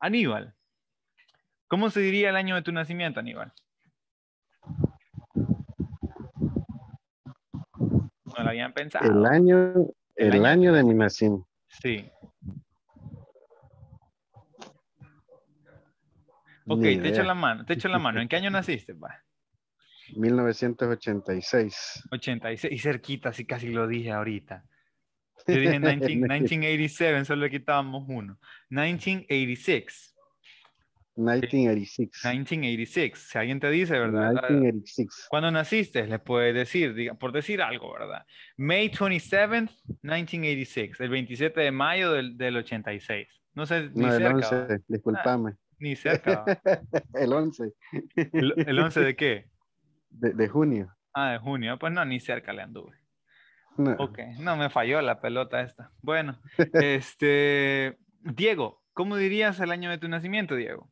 Aníbal, ¿cómo se diría el año de tu nacimiento, Aníbal? no lo habían pensado. El año, el, año, de animación. Sí. Ok, te echo la mano, te echo la mano. ¿En qué año naciste, pa? 1986. 86, y cerquita, sí, casi lo dije ahorita. Yo dije 1987, <laughs> solo le quitábamos uno. 1986. 1986. 1986. Si alguien te dice, ¿verdad? 1986. ¿Cuándo naciste, le puede decir, diga, por decir algo, ¿verdad? May 27, 1986, el 27 de mayo del, 86. No sé, ni cerca. El 11, disculpame ah, ni cerca. <laughs> el 11. ¿El, 11 de qué? De, de, junio. Ah, de junio. Pues no, ni cerca le anduve. No. Ok, no me falló la pelota esta. Bueno, este, Diego, ¿cómo dirías el año de tu nacimiento, Diego?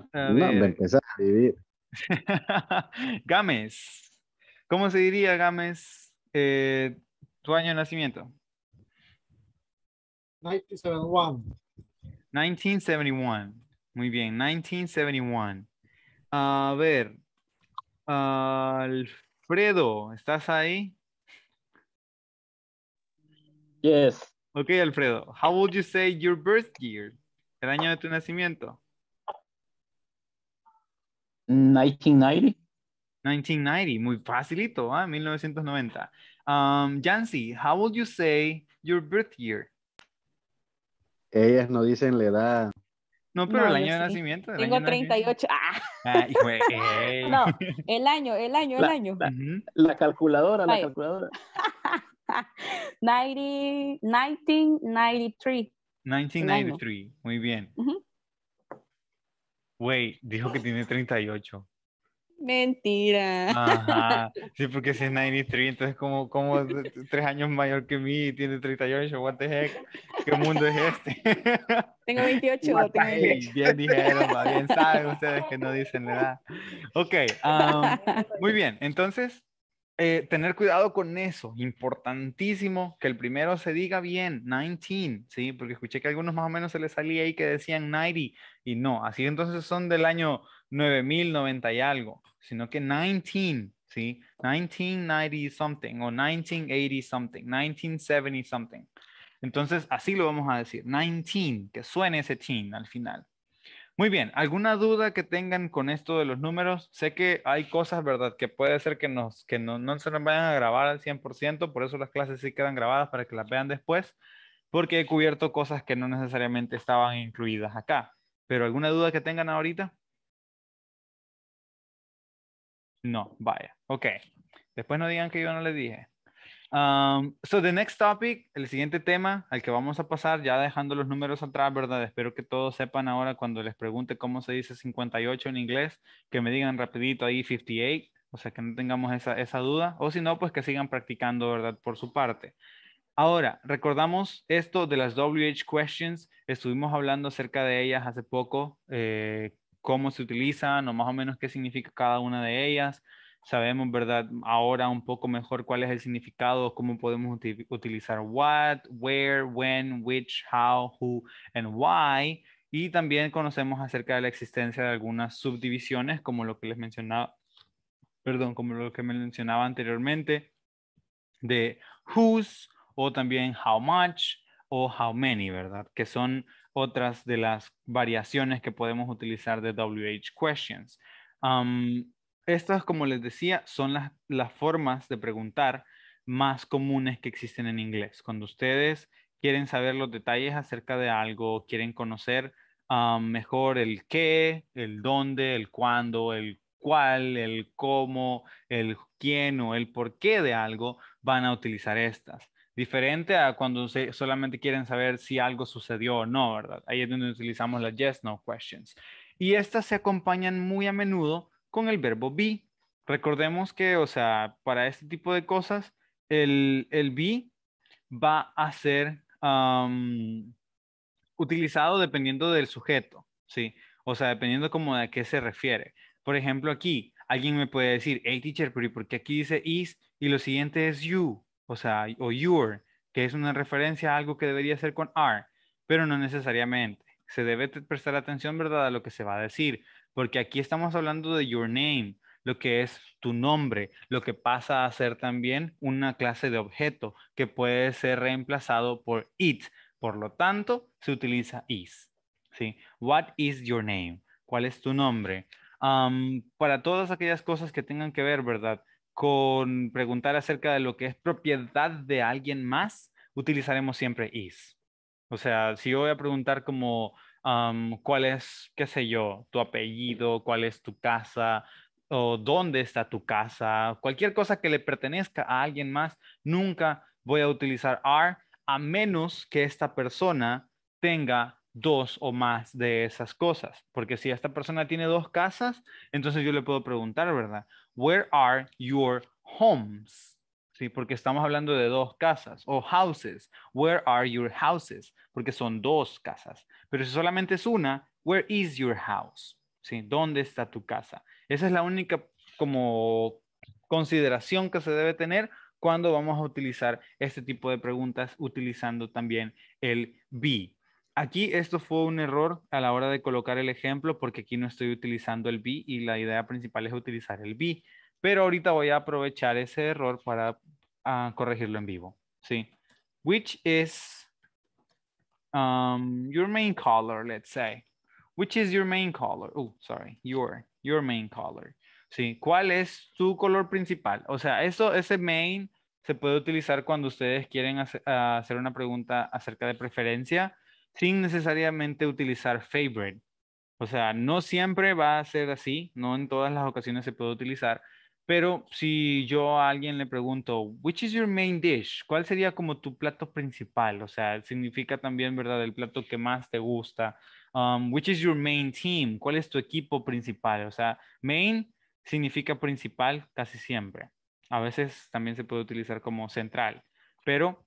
<laughs> Gámez. ¿Cómo se diría, Gámez, eh, tu año de nacimiento? 1971. 1971. Muy bien, 1971. A ver, Alfredo, ¿estás ahí? Yes. Ok, Alfredo. How would you say your birth year? El año de tu nacimiento. 1990. 1990, muy facilito, ¿eh? ¿ah? 1990. Um, Jancy, how would you say your birth year? Ellas no dicen la edad. No, pero el año de nacimiento. Tengo 38. Ah. <laughs> No, el año, el año, el año. La, calculadora, la calculadora. 1993. <laughs> 1993, muy bien. Güey, dijo que tiene 38. Mentira. Ajá. <laughs> Sí, porque si es 93, entonces como, tres años mayor que mí y tiene 38, what the heck, ¿qué mundo es este? <laughs> Tengo 28. What tengo 28. Bien dijeron, bien saben ustedes que no dicen la edad. Ok, <laughs> muy bien, entonces eh, tener cuidado con eso, importantísimo que el primero se diga bien, 19, ¿sí? Porque escuché que algunos más o menos se les salía ahí que decían 90 y no, así entonces son del año 90 y algo, sino que 19, ¿sí? 1990 something o 1980 something, 1970 something. Entonces así lo vamos a decir, 19, que suene ese teen al final. Muy bien, ¿alguna duda que tengan con esto de los números? Sé que hay cosas, ¿verdad?, que puede ser que, nos, que no, no se nos vayan a grabar al 100%, por eso las clases sí quedan grabadas para que las vean después, porque he cubierto cosas que no necesariamente estaban incluidas acá. ¿Pero alguna duda que tengan ahorita? No, vaya, ok. Después no digan que yo no les dije. Um, so the next topic, el siguiente tema al que vamos a pasar, ya dejando los números atrás, ¿verdad? Espero que todos sepan ahora cuando les pregunte cómo se dice 58 en inglés, que me digan rapidito ahí 58, o sea, que no tengamos esa, esa duda, o si no, pues que sigan practicando, ¿verdad? Por su parte. Ahora, recordamos esto de las WH questions, estuvimos hablando acerca de ellas hace poco, eh, cómo se utilizan o más o menos qué significa cada una de ellas sabemos, ¿verdad? Ahora un poco mejor cuál es el significado, cómo podemos utilizar what, where, when, which, how, who, and why. Y también conocemos acerca de la existencia de algunas subdivisiones, como lo que les mencionaba, perdón, como lo que me mencionaba anteriormente, de whose o también how much o how many, ¿verdad? Que son otras de las variaciones que podemos utilizar de WH questions. Estas, como les decía, son las, formas de preguntar más comunes que existen en inglés. Cuando ustedes quieren saber los detalles acerca de algo, quieren conocer ah, mejor el qué, el dónde, el cuándo, el cuál, el cómo, el quién o el por qué de algo, van a utilizar estas. Diferente a cuando solamente quieren saber si algo sucedió o no, ¿verdad? Ahí es donde utilizamos las yes, no questions. Y estas se acompañan muy a menudo con el verbo be. Recordemos que, o sea, para este tipo de cosas, el, be va a ser utilizado dependiendo del sujeto, ¿sí? O sea, dependiendo como de a qué se refiere. Por ejemplo, aquí, alguien me puede decir, hey teacher, pero ¿por qué aquí dice is y lo siguiente es you? O sea, o your, que es una referencia a algo que debería ser con are, pero no necesariamente. Se debe prestar atención, ¿verdad?, a lo que se va a decir porque aquí estamos hablando de your name, lo que es tu nombre, lo que pasa a ser también una clase de objeto que puede ser reemplazado por it. Por lo tanto, se utiliza is. ¿sí? What is your name? ¿Cuál es tu nombre? para todas aquellas cosas que tengan que ver, ¿verdad? Con preguntar acerca de lo que es propiedad de alguien más, utilizaremos siempre is. O sea, si yo voy a preguntar como, um, cuál es, qué sé yo, tu apellido, cuál es tu casa o dónde está tu casa, cualquier cosa que le pertenezca a alguien más, nunca voy a utilizar are a menos que esta persona tenga dos o más de esas cosas. Porque si esta persona tiene dos casas, entonces yo le puedo preguntar, ¿verdad? Where are your homes? Porque estamos hablando de dos casas o houses. Where are your houses? Porque son dos casas. Pero si solamente es una, where is your house? ¿Sí? ¿Dónde está tu casa? Esa es la única como consideración que se debe tener cuando vamos a utilizar este tipo de preguntas utilizando también el be. Aquí esto fue un error a la hora de colocar el ejemplo porque aquí no estoy utilizando el be y la idea principal es utilizar el be pero ahorita voy a aprovechar ese error para ah, corregirlo en vivo. Sí. Which is um, your main color, let's say. Which is your main color? Oh, sorry. Your, your main color. Sí. ¿Cuál es tu color principal? O sea, eso, ese main se puede utilizar cuando ustedes quieren ah, hacer una pregunta acerca de preferencia sin necesariamente utilizar favorite. O sea, no siempre va a ser así, no en todas las ocasiones se puede utilizar, pero si yo a alguien le pregunto, which is your main dish? ¿Cuál sería como tu plato principal? O sea, significa también, ¿verdad? El plato que más te gusta. Um, which is your main team? ¿Cuál es tu equipo principal? O sea, main significa principal casi siempre. A veces también se puede utilizar como central, pero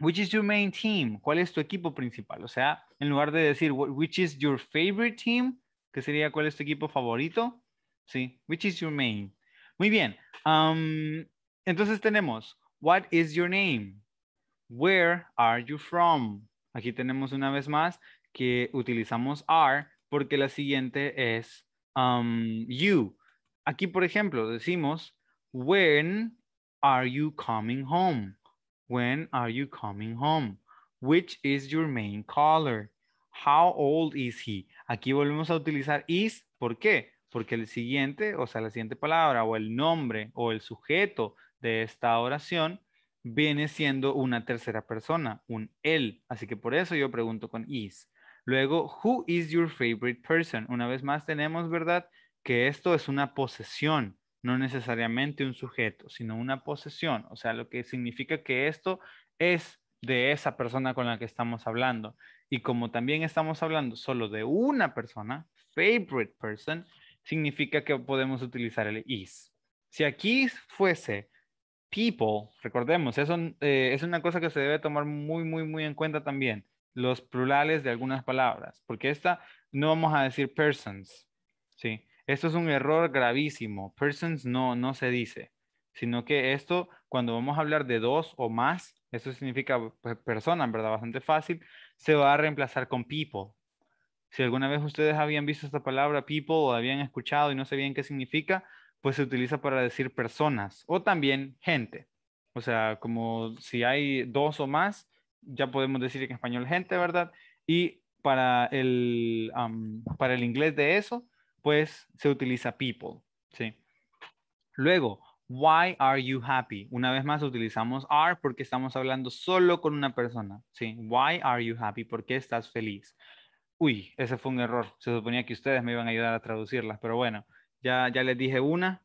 which is your main team? ¿Cuál es tu equipo principal? O sea, en lugar de decir which is your favorite team, que sería cuál es tu equipo favorito, sí, which is your main muy bien. entonces tenemos, what is your name? Where are you from? Aquí tenemos una vez más que utilizamos are porque la siguiente es you. Aquí, por ejemplo, decimos, when are you coming home? When are you coming home? Which is your main color? How old is he? Aquí volvemos a utilizar is. ¿Por qué? porque el siguiente, o sea, la siguiente palabra o el nombre o el sujeto de esta oración viene siendo una tercera persona, un él. Así que por eso yo pregunto con is. Luego, who is your favorite person? Una vez más tenemos, ¿verdad? Que esto es una posesión, no necesariamente un sujeto, sino una posesión. O sea, lo que significa que esto es de esa persona con la que estamos hablando. Y como también estamos hablando solo de una persona, favorite person, significa que podemos utilizar el is. Si aquí fuese people, recordemos, eso eh, es una cosa que se debe tomar muy, muy, muy en cuenta también, los plurales de algunas palabras, porque esta no vamos a decir persons, ¿sí? Esto es un error gravísimo, persons no, no se dice, sino que esto, cuando vamos a hablar de dos o más, eso significa pues, persona ¿verdad? Bastante fácil, se va a reemplazar con people, si alguna vez ustedes habían visto esta palabra people o habían escuchado y no sabían qué significa, pues se utiliza para decir personas o también gente. O sea, como si hay dos o más, ya podemos decir en español gente, ¿verdad? Y para el, para el inglés de eso, pues se utiliza people, ¿sí? Luego, why are you happy? Una vez más utilizamos are porque estamos hablando solo con una persona, ¿sí? Why are you happy? ¿Por qué estás feliz? Uy, ese fue un error. Se suponía que ustedes me iban a ayudar a traducirlas, pero bueno, ya, ya les dije una.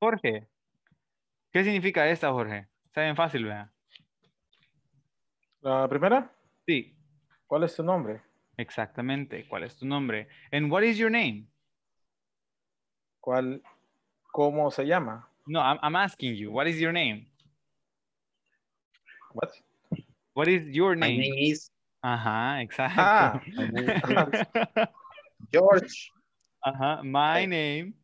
Jorge, ¿qué significa esta, Jorge? Está bien fácil, ¿verdad? ¿La primera? Sí. ¿Cuál es tu nombre? Exactamente, ¿cuál es tu nombre? y what is your name? ¿Cuál, cómo se llama? No, I'm, I'm asking you, what is your name? What? What is your name? My name is... Ajá, exacto. Ah. <laughs> George. Ajá, my name.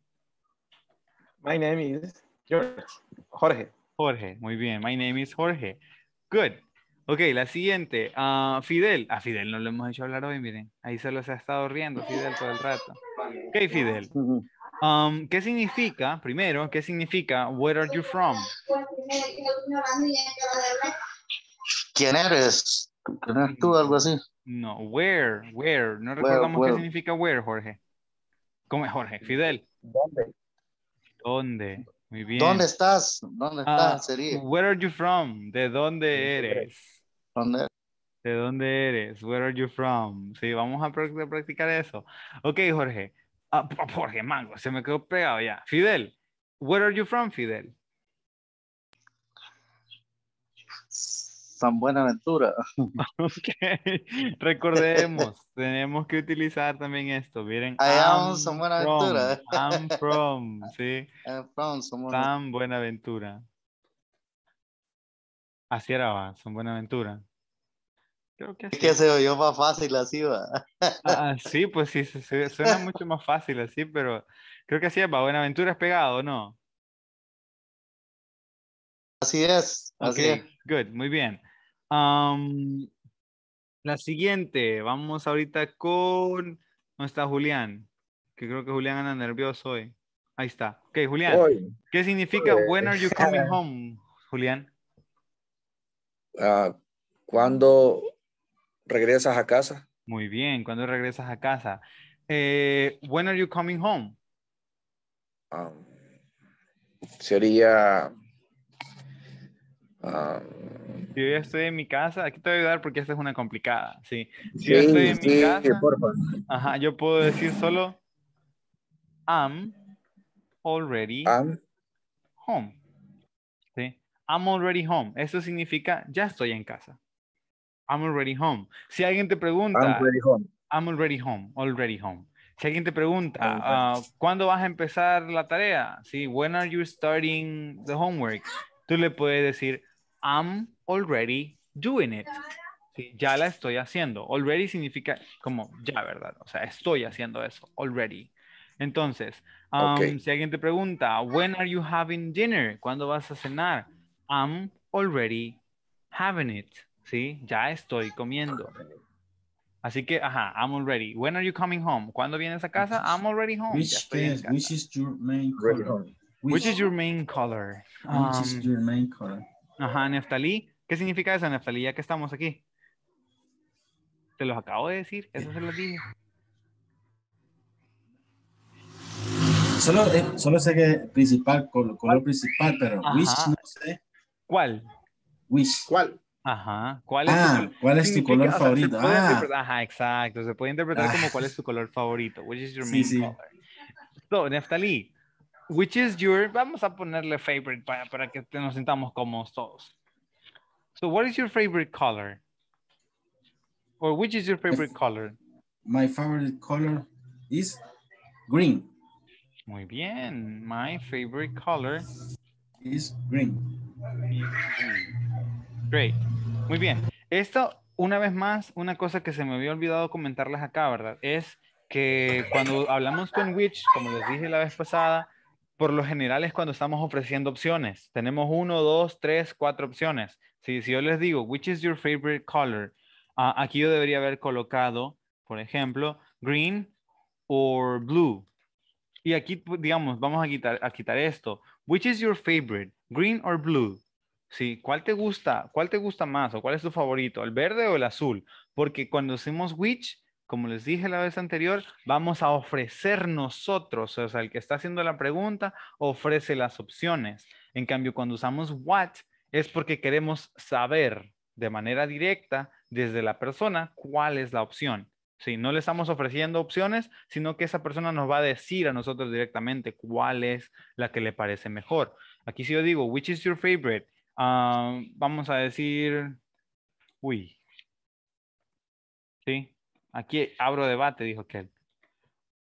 My name is George. Jorge. Jorge, muy bien. My name is Jorge. Good. Ok, la siguiente. Ah, Fidel. A Fidel no lo hemos hecho hablar hoy, miren. Ahí solo se ha estado riendo Fidel todo el rato. Ok, Fidel. Um, ¿Qué significa, primero, qué significa, where are you from? ¿Quién eres? ¿Quién eres tú? Algo así. No, where, where. No recordamos qué significa where, Jorge. ¿Cómo es Jorge? Fidel. ¿Dónde? ¿Dónde? Muy bien. ¿Dónde estás? ¿Dónde ah, estás? Sería. Where are you from? ¿De dónde eres? ¿Dónde? ¿De dónde eres? Where are you from? Sí, vamos a practicar eso. Ok, Jorge. Ah, Jorge, mango, se me quedó pegado ya. Fidel, where are you from, Fidel? San Buenaventura. <laughs> <laughs> Recordemos, tenemos que utilizar también esto. Miren, I am, San Buenaventura. I'm <laughs> from, sí. Así era, va, San Buenaventura. Creo que se oyó más fácil así, va. Ah, ah, sí, pues sí, suena mucho más fácil así, pero creo que así es, va. Buenaventura es pegado, ¿no? Así es, así es. Good, muy bien la siguiente, vamos ahorita con. ¿Dónde está Julián? Que creo que Julián anda nervioso hoy. Ahí está. Ok, Julián. ¿Qué significa when are you coming <laughs> home, Julián? Cuando ah, ¿Cuándo regresas a casa? Muy bien, cuando regresas a casa? Eh, when are you coming home? sería. Si yo estoy en mi casa, aquí te voy a ayudar porque esta es una complicada, Si yo estoy en mi casa, yo puedo decir solo I'm already home. ¿Sí? I'm already home. Esto significa ya estoy en casa. I'm already home. Si alguien te pregunta, I'm already home. already home. Si alguien te pregunta, ah, ¿cuándo vas a empezar la tarea? Sí, when are you starting the homework? Tú le puedes decir, I'm already doing it. ya la estoy haciendo. Already significa como ya, ¿verdad? O sea, estoy haciendo eso. Already. Entonces, um, si alguien te pregunta, when are you having dinner? ¿Cuándo vas a cenar? I'm already having it. Sí, ya estoy comiendo. Así que, ajá, I'm already. When are you coming home? ¿Cuándo vienes a casa? I'm already home. Which, is, your main color? Which, is color? which is your main color? Ajá, Neftalí. ¿Qué significa esa Neftalí ya que estamos aquí? Te los acabo de decir, eso se los dije. Solo, eh, solo sé que principal, color, principal, pero wish no sé. ¿Cuál? Wish. ¿Cuál? Ajá. ¿Cuál es, ah, tu, ¿cuál es tu color favorito? Ah. Ajá, exacto. Se puede interpretar ah. como cuál es tu color favorito. Which is your sí, main sí. color. So, Neftalí, Which is your, vamos a ponerle favorite para, para que nos sintamos como todos. So what is your favorite color? Or which is your favorite color? My favorite color is green. Muy bien. My favorite color is green. Great. Muy bien. Esto, una vez más, una cosa que se me había olvidado comentarles acá, ¿verdad? Es que cuando hablamos con which, como les dije la vez pasada, por lo general es cuando estamos ofreciendo opciones. Tenemos uno, dos, tres, cuatro opciones. Si, si yo les digo, which is your favorite color? Ah, aquí yo debería haber colocado, por ejemplo, green or blue. Y aquí, digamos, vamos a quitar, a quitar esto. Which is your favorite? Green or blue? ¿sí? ¿Cuál te gusta? ¿Cuál te gusta más? ¿O cuál es tu favorito? ¿El verde o el azul? Porque cuando decimos which, como les dije la vez anterior, vamos a ofrecer nosotros, o sea, el que está haciendo la pregunta ofrece las opciones. En cambio, cuando usamos what, es porque queremos saber de manera directa desde la persona cuál es la opción. Si no le estamos ofreciendo opciones, sino que esa persona nos va a decir a nosotros directamente cuál es la que le parece mejor. Aquí si yo digo, which is your favorite, ah, vamos a decir, uy, sí, Aquí abro debate, dijo que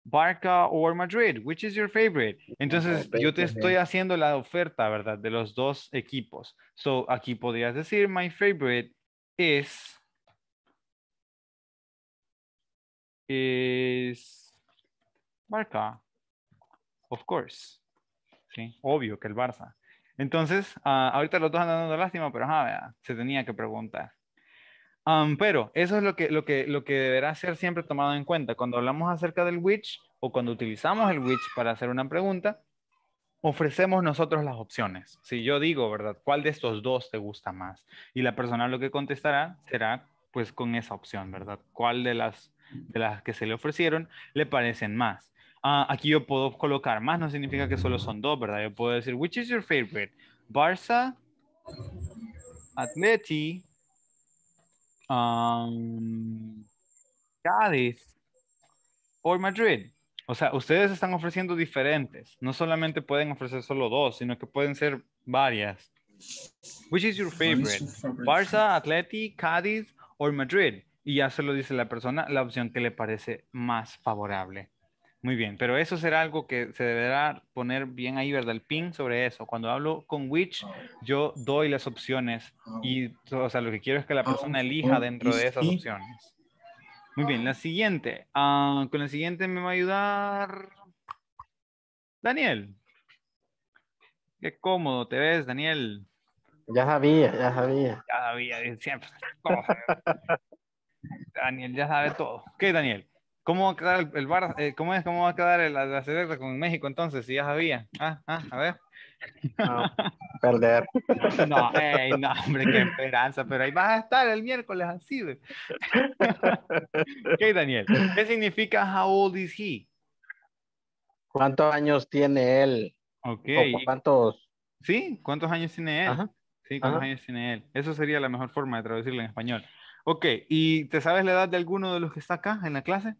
Barca o Madrid, which is your favorite? Entonces, yo te estoy haciendo la oferta, ¿verdad? De los dos equipos. So, aquí podrías decir, my favorite is... Is... Barca. Of course. Sí, obvio que el Barça. Entonces, ah, ahorita los dos andan dando lástima, pero se tenía que preguntar pero eso es lo que, lo, que, deberá ser siempre tomado en cuenta. Cuando hablamos acerca del which o cuando utilizamos el which para hacer una pregunta, ofrecemos nosotros las opciones. Si yo digo, ¿verdad? ¿Cuál de estos dos te gusta más? Y la persona lo que contestará será pues con esa opción, ¿verdad? ¿Cuál de las, de las que se le ofrecieron le parecen más? Ah, aquí yo puedo colocar más, no significa que solo son dos, ¿verdad? Yo puedo decir, which is your favorite? Barça, Atleti Cádiz o Madrid. O sea, ustedes están ofreciendo diferentes. No solamente pueden ofrecer solo dos, sino que pueden ser varias. Which is your favorite? Barça, Atleti, Cádiz o Madrid. Y ya se lo dice la persona la opción que le parece más favorable. Muy bien, pero eso será algo que se deberá poner bien ahí, ¿verdad? El pin sobre eso. Cuando hablo con which, yo doy las opciones y, o sea, lo que quiero es que la persona elija dentro de esas opciones. Muy bien, la siguiente. Ah, con la siguiente me va a ayudar Daniel. Qué cómodo te ves, Daniel. Ya sabía, ya sabía. Ya sabía, siempre. Daniel ya sabe todo. ¿Qué, Daniel? ¿Cómo va a quedar el, bar? Eh, ¿Cómo es? ¿Cómo va a quedar la selecta con México entonces? Si ya sabía. Ah, ah, a ver. <laughs> perder. No, no, hombre, qué esperanza. Pero ahí vas a estar el miércoles así. ok, Daniel. ¿Qué significa how old is he? ¿Cuántos años tiene él? Ok. ¿Cuántos? Sí, ¿cuántos años tiene él? Sí, ¿cuántos años tiene él? Eso sería la mejor forma de traducirlo en español. Ok, ¿y te sabes la edad de alguno de los que está acá en la clase?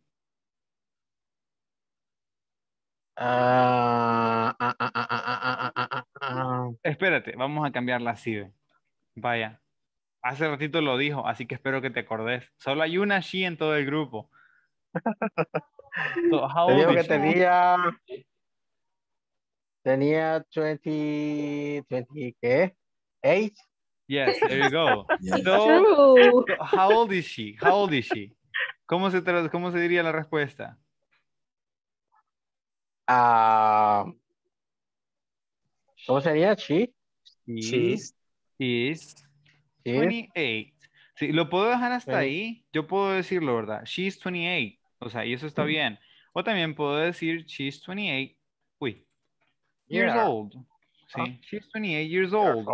Espérate, vamos a cambiarla así. Vaya. Hace ratito lo dijo, así que espero que te acordes. Solo hay una allí en todo el grupo. So, how te digo que tenía tenía 20 20 qué? 8 Yes, there you go. <laughs> how old is she? How old is she? ¿Cómo se, cómo se diría la respuesta? ah ¿Cómo sería? She is 28. Sí, lo puedo dejar hasta ahí. Yo puedo decirlo, ¿verdad? She She's 28. O sea, y eso está bien. O también puedo decir she's 28. Uy. Years old. Sí. Ah. is She's 28 years old.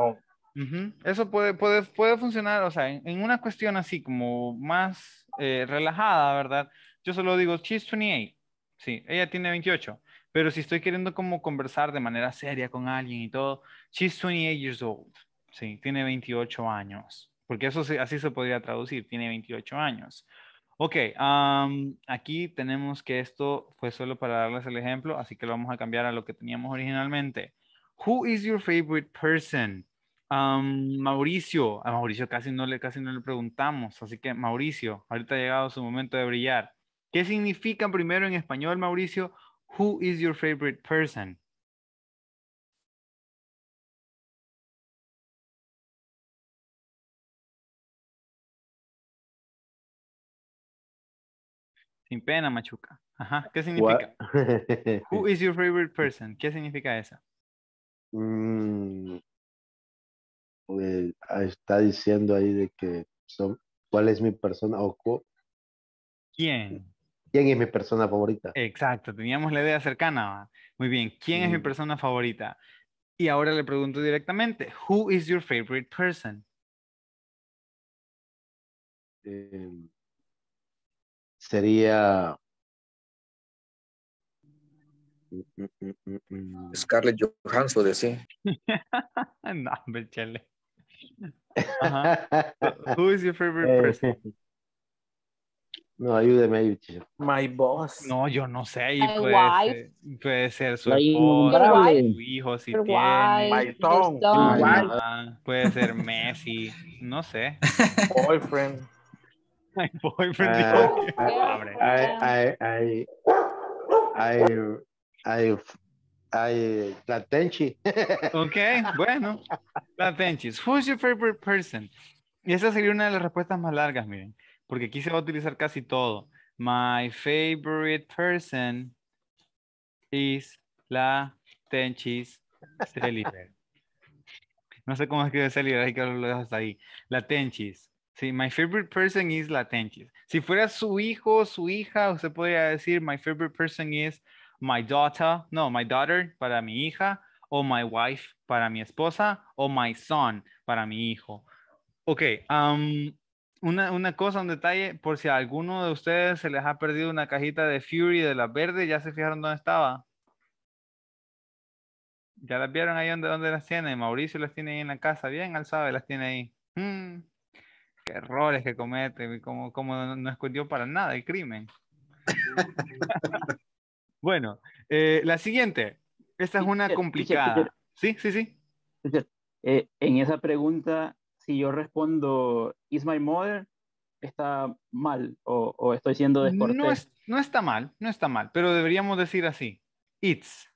Eso puede, puede, puede funcionar, o sea, en, una cuestión así como más eh, relajada, ¿verdad? Yo solo digo, she's 28. Sí, ella tiene 28. Pero si estoy queriendo como conversar de manera seria con alguien y todo, she's 28 years old. Sí, tiene 28 años. Porque eso así se podría traducir, tiene 28 años. Ok, aquí tenemos que esto fue solo para darles el ejemplo, así que lo vamos a cambiar a lo que teníamos originalmente. Who is your favorite person? Mauricio, a Mauricio casi no, le, casi no le preguntamos, así que Mauricio, ahorita ha llegado su momento de brillar. ¿Qué significa primero en español, Mauricio, Who is your favorite person? Sin pena, machuca. Ajá. ¿Qué significa? <laughs> Who is your favorite person? ¿Qué significa eso? Mm, eh, está diciendo ahí de que cuál es mi persona o ¿Quién? ¿Quién es mi persona favorita? Exacto, teníamos la idea cercana. Muy bien, ¿quién es mi mm. persona favorita? Y ahora le pregunto directamente, ¿who is your favorite person? Em, sería Scarlett Johansson, decía. <laughs> no, me <laughs> Who is your favorite person? <laughs> No, ayúdeme My boss. No, yo no sé. puede, Ser, puede ser su esposa, su hijo, si tiene. My son. puede ser Messi. No sé. <laughs> Boyfriend. My boyfriend. I, I, I, I, I, I, la ok, bueno. La Who's your favorite person? Y esa sería una de las respuestas más largas, miren porque aquí se va a utilizar casi todo. My favorite person is la Tenchis Celiber. <laughs> No sé cómo escribe Celiber, hay que lo hasta ahí. La Tenchis. Sí, my favorite person is la Tenchis. Si fuera su hijo, su hija, usted podría decir my favorite person is my daughter. No, my daughter para mi hija. O my wife para mi esposa. O my son para mi hijo. Ok, um, una, una, cosa, un detalle, por si a alguno de ustedes se les ha perdido una cajita de Fury de la verde, ¿ya se fijaron dónde estaba? ¿Ya la vieron ahí donde, donde las tiene? Mauricio las tiene ahí en la casa, bien, al sabe, las tiene ahí. Mm. qué errores que comete, como, como no, escondió para nada el crimen. <laughs> bueno, eh, la siguiente. Esta es una complicada. Sí, sí, sí. Eh, en esa pregunta si yo respondo, is my mother, está mal o, estoy siendo descortés. No, no está mal, no está mal, pero deberíamos decir así, it's.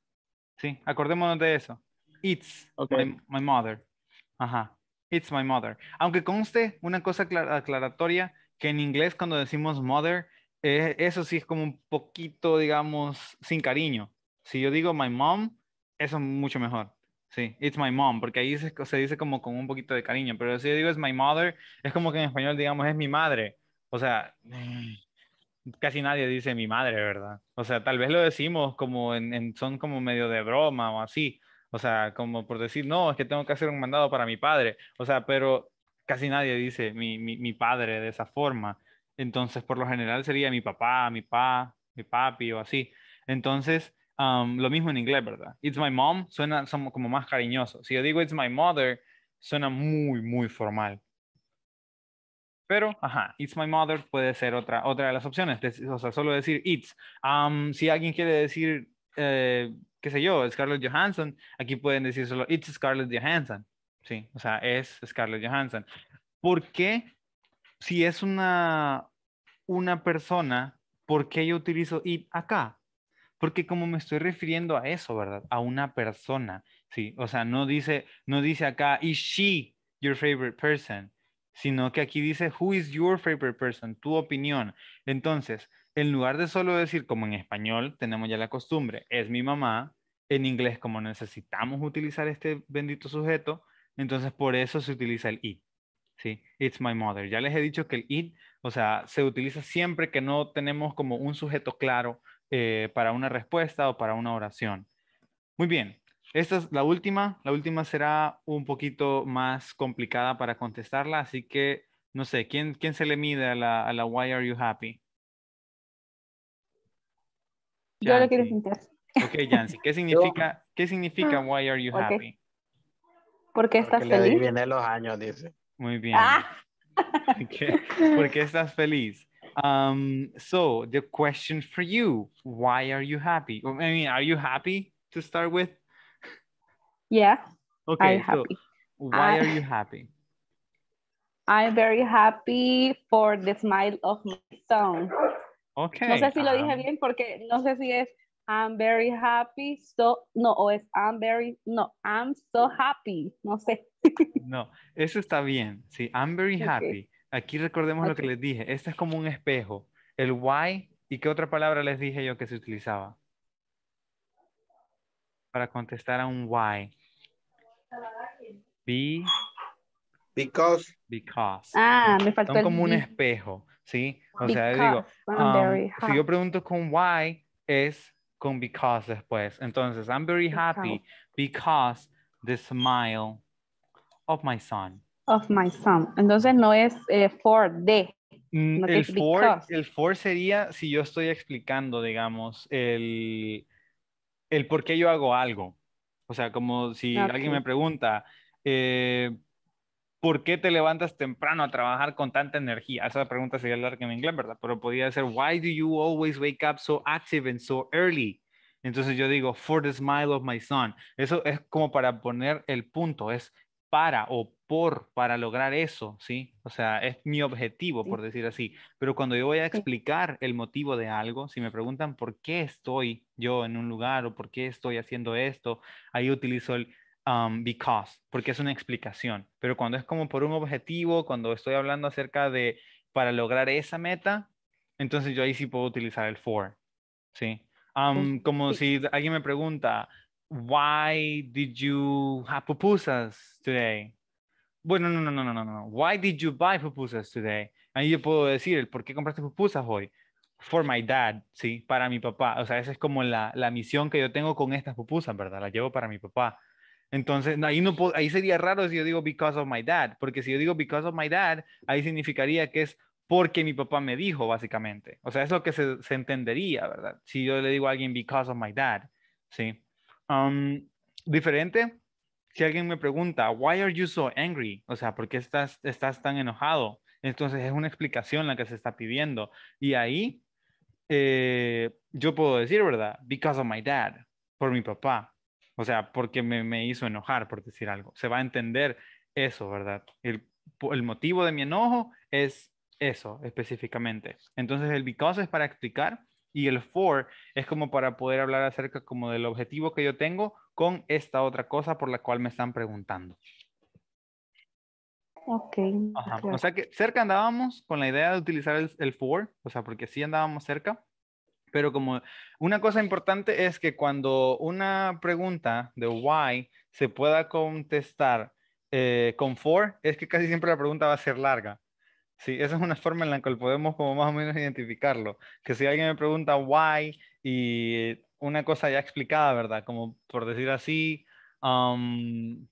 Sí, acordémonos de eso. It's my, mother. Ajá, it's my mother. Aunque conste una cosa aclaratoria, que en inglés cuando decimos mother, eh, eso sí es como un poquito, digamos, sin cariño. Si yo digo my mom, eso es mucho mejor. Sí, it's my mom, porque ahí se, dice como con un poquito de cariño, pero si yo digo es my mother, es como que en español digamos es mi madre. O sea, mm, casi nadie dice mi madre, ¿verdad? O sea, tal vez lo decimos como en, son como medio de broma o así. O sea, como por decir, no, es que tengo que hacer un mandado para mi padre. O sea, pero casi nadie dice mi, mi, mi padre de esa forma. Entonces, por lo general sería mi papá, mi pa, mi papi o así. Entonces, lo mismo en inglés, ¿verdad? It's my mom suena como más cariñoso. Si yo digo it's my mother, suena muy, muy formal. Pero, ajá, it's my mother puede ser otra, otra de las opciones. O sea, solo decir it's. si alguien quiere decir, eh, qué sé yo, Scarlett Johansson, aquí pueden decir solo it's Scarlett Johansson. Sí, o sea, es Scarlett Johansson. ¿Por qué? Si es una, una persona, ¿por qué yo utilizo it acá? porque como me estoy refiriendo a eso, ¿verdad? A una persona, ¿sí? O sea, no dice, no dice acá, is she your favorite person? Sino que aquí dice, who is your favorite person? Tu opinión. Entonces, en lugar de solo decir, como en español tenemos ya la costumbre, es mi mamá, en inglés como necesitamos utilizar este bendito sujeto, entonces por eso se utiliza el it. ¿sí? It's my mother. Ya les he dicho que el it, o sea, se utiliza siempre que no tenemos como un sujeto claro eh, para una respuesta o para una oración. Muy bien, esta es la última. La última será un poquito más complicada para contestarla, así que no sé, ¿quién, se le mide a la, Why Are You Happy? Yo la quiero sentir. Ok, Jansi ¿qué <laughs> significa, ¿qué significa Why Are You Happy? Porque qué estás Porque feliz? Le los años, dice. Muy bien. Ah. <laughs> ¿Por qué estás feliz? Um, so the question for you, why are you happy? I mean, are you happy to start with? Yeah. Okay. I'm so why I, are you happy? I'm very happy for the smile of my son. Okay. No sé si um, lo dije um, bien porque no sé si es I'm very happy, so, no, o es I'm very, no, I'm so happy, no sé. no, eso está bien, sí, I'm very <laughs> happy. Okay. Aquí recordemos lo que les dije. Este es como un espejo. El why y qué otra palabra les dije yo que se utilizaba para contestar a un why. Be, because. Because. Ah, me faltó Son como un espejo, ¿sí? O sea, digo, um, si yo pregunto con why, es con because después. Entonces, I'm very happy because the smile of my son of my son. Entonces no es eh, for the. Mm, el, for, for sería si yo estoy explicando, digamos, el, el por qué yo hago algo. O sea, como si ah, alguien me pregunta, eh, ¿por qué te levantas temprano a trabajar con tanta energía? Esa pregunta sería larga en inglés, ¿verdad? Pero podría ser, why do you always wake up so active and so early? Entonces yo digo, for the smile of my son. Eso es como para poner el punto, es para o por para lograr eso, ¿sí? O sea, es mi objetivo, por decir así. Pero cuando yo voy a explicar el motivo de algo, si me preguntan por qué estoy yo en un lugar o por qué estoy haciendo esto, ahí utilizo el um, because, porque es una explicación. Pero cuando es como por un objetivo, cuando estoy hablando acerca de para lograr esa meta, entonces yo ahí sí puedo utilizar el for, ¿sí? Um, como si alguien me pregunta, why did you have pupusas today? Bueno, no, no, no, no, no. Why did you buy pupusas today? Ahí yo puedo decir el por qué compraste pupusas hoy. For my dad, ¿sí? Para mi papá. O sea, esa es como la, la misión que yo tengo con estas pupusas, ¿verdad? Las llevo para mi papá. Entonces, ahí, no ahí sería raro si yo digo because of my dad, porque si yo digo because of my dad, ahí significaría que es porque mi papá me dijo, básicamente. O sea, es lo que se, se entendería, ¿verdad? Si yo le digo a alguien because of my dad, ¿sí? diferente, si alguien me pregunta, why are you so angry? O sea, ¿por qué estás, estás tan enojado? Entonces es una explicación la que se está pidiendo. Y ahí eh, yo puedo decir, ¿verdad? Because of my dad, por mi papá. O sea, porque me, me hizo enojar, por decir algo. Se va a entender eso, ¿verdad? El, el motivo de mi enojo es eso específicamente. Entonces el because es para explicar y el for es como para poder hablar acerca como del objetivo que yo tengo con esta otra cosa por la cual me están preguntando. Ok. O sea que cerca andábamos con la idea de utilizar el, for, o sea, porque sí andábamos cerca, pero como una cosa importante es que cuando una pregunta de why se pueda contestar eh, con for, es que casi siempre la pregunta va a ser larga. Sí, esa es una forma en la cual podemos como más o menos identificarlo. Que si alguien me pregunta why y una cosa ya explicada, ¿verdad? Como por decir así, um,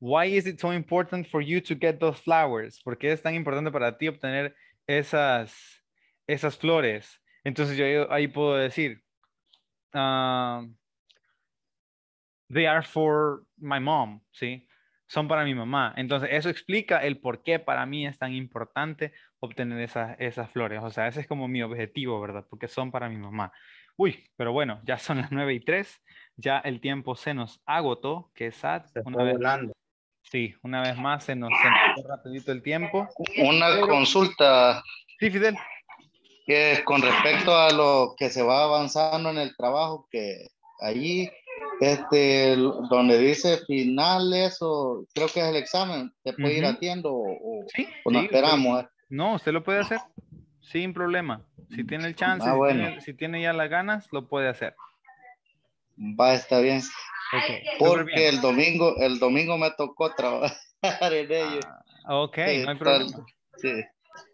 why is it so important for you to get those flowers? ¿Por qué es tan importante para ti obtener esas, esas flores? Entonces yo ahí puedo decir, um, they are for my mom, ¿sí? son para mi mamá. Entonces, eso explica el por qué para mí es tan importante obtener esas, esas flores. O sea, ese es como mi objetivo, ¿verdad? Porque son para mi mamá. Uy, pero bueno, ya son las 9 y 3, ya el tiempo se nos agotó, que es sad. Se una vez, volando. Sí, una vez más se nos, se el tiempo. Una consulta. Sí, Fidel. Que con respecto a lo que se va avanzando en el trabajo, que allí este, donde dice finales o creo que es el examen, ¿te puede ir atiendo o, no esperamos? Eh? no, usted lo puede hacer sin problema. Si tiene el chance, ah, si, tiene, ya las ganas, lo puede hacer. Va, está bien. Porque el domingo, el domingo me tocó trabajar <laughs> en ello. Ah, ok,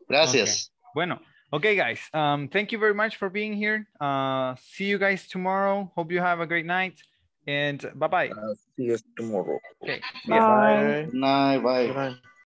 Gracias. Bueno, ok guys. Um, thank you very much for being here. Uh, see you guys tomorrow. Hope you have a great night. and bye-bye. Uh, see you tomorrow. Okay. Bye. Bye. Bye. bye.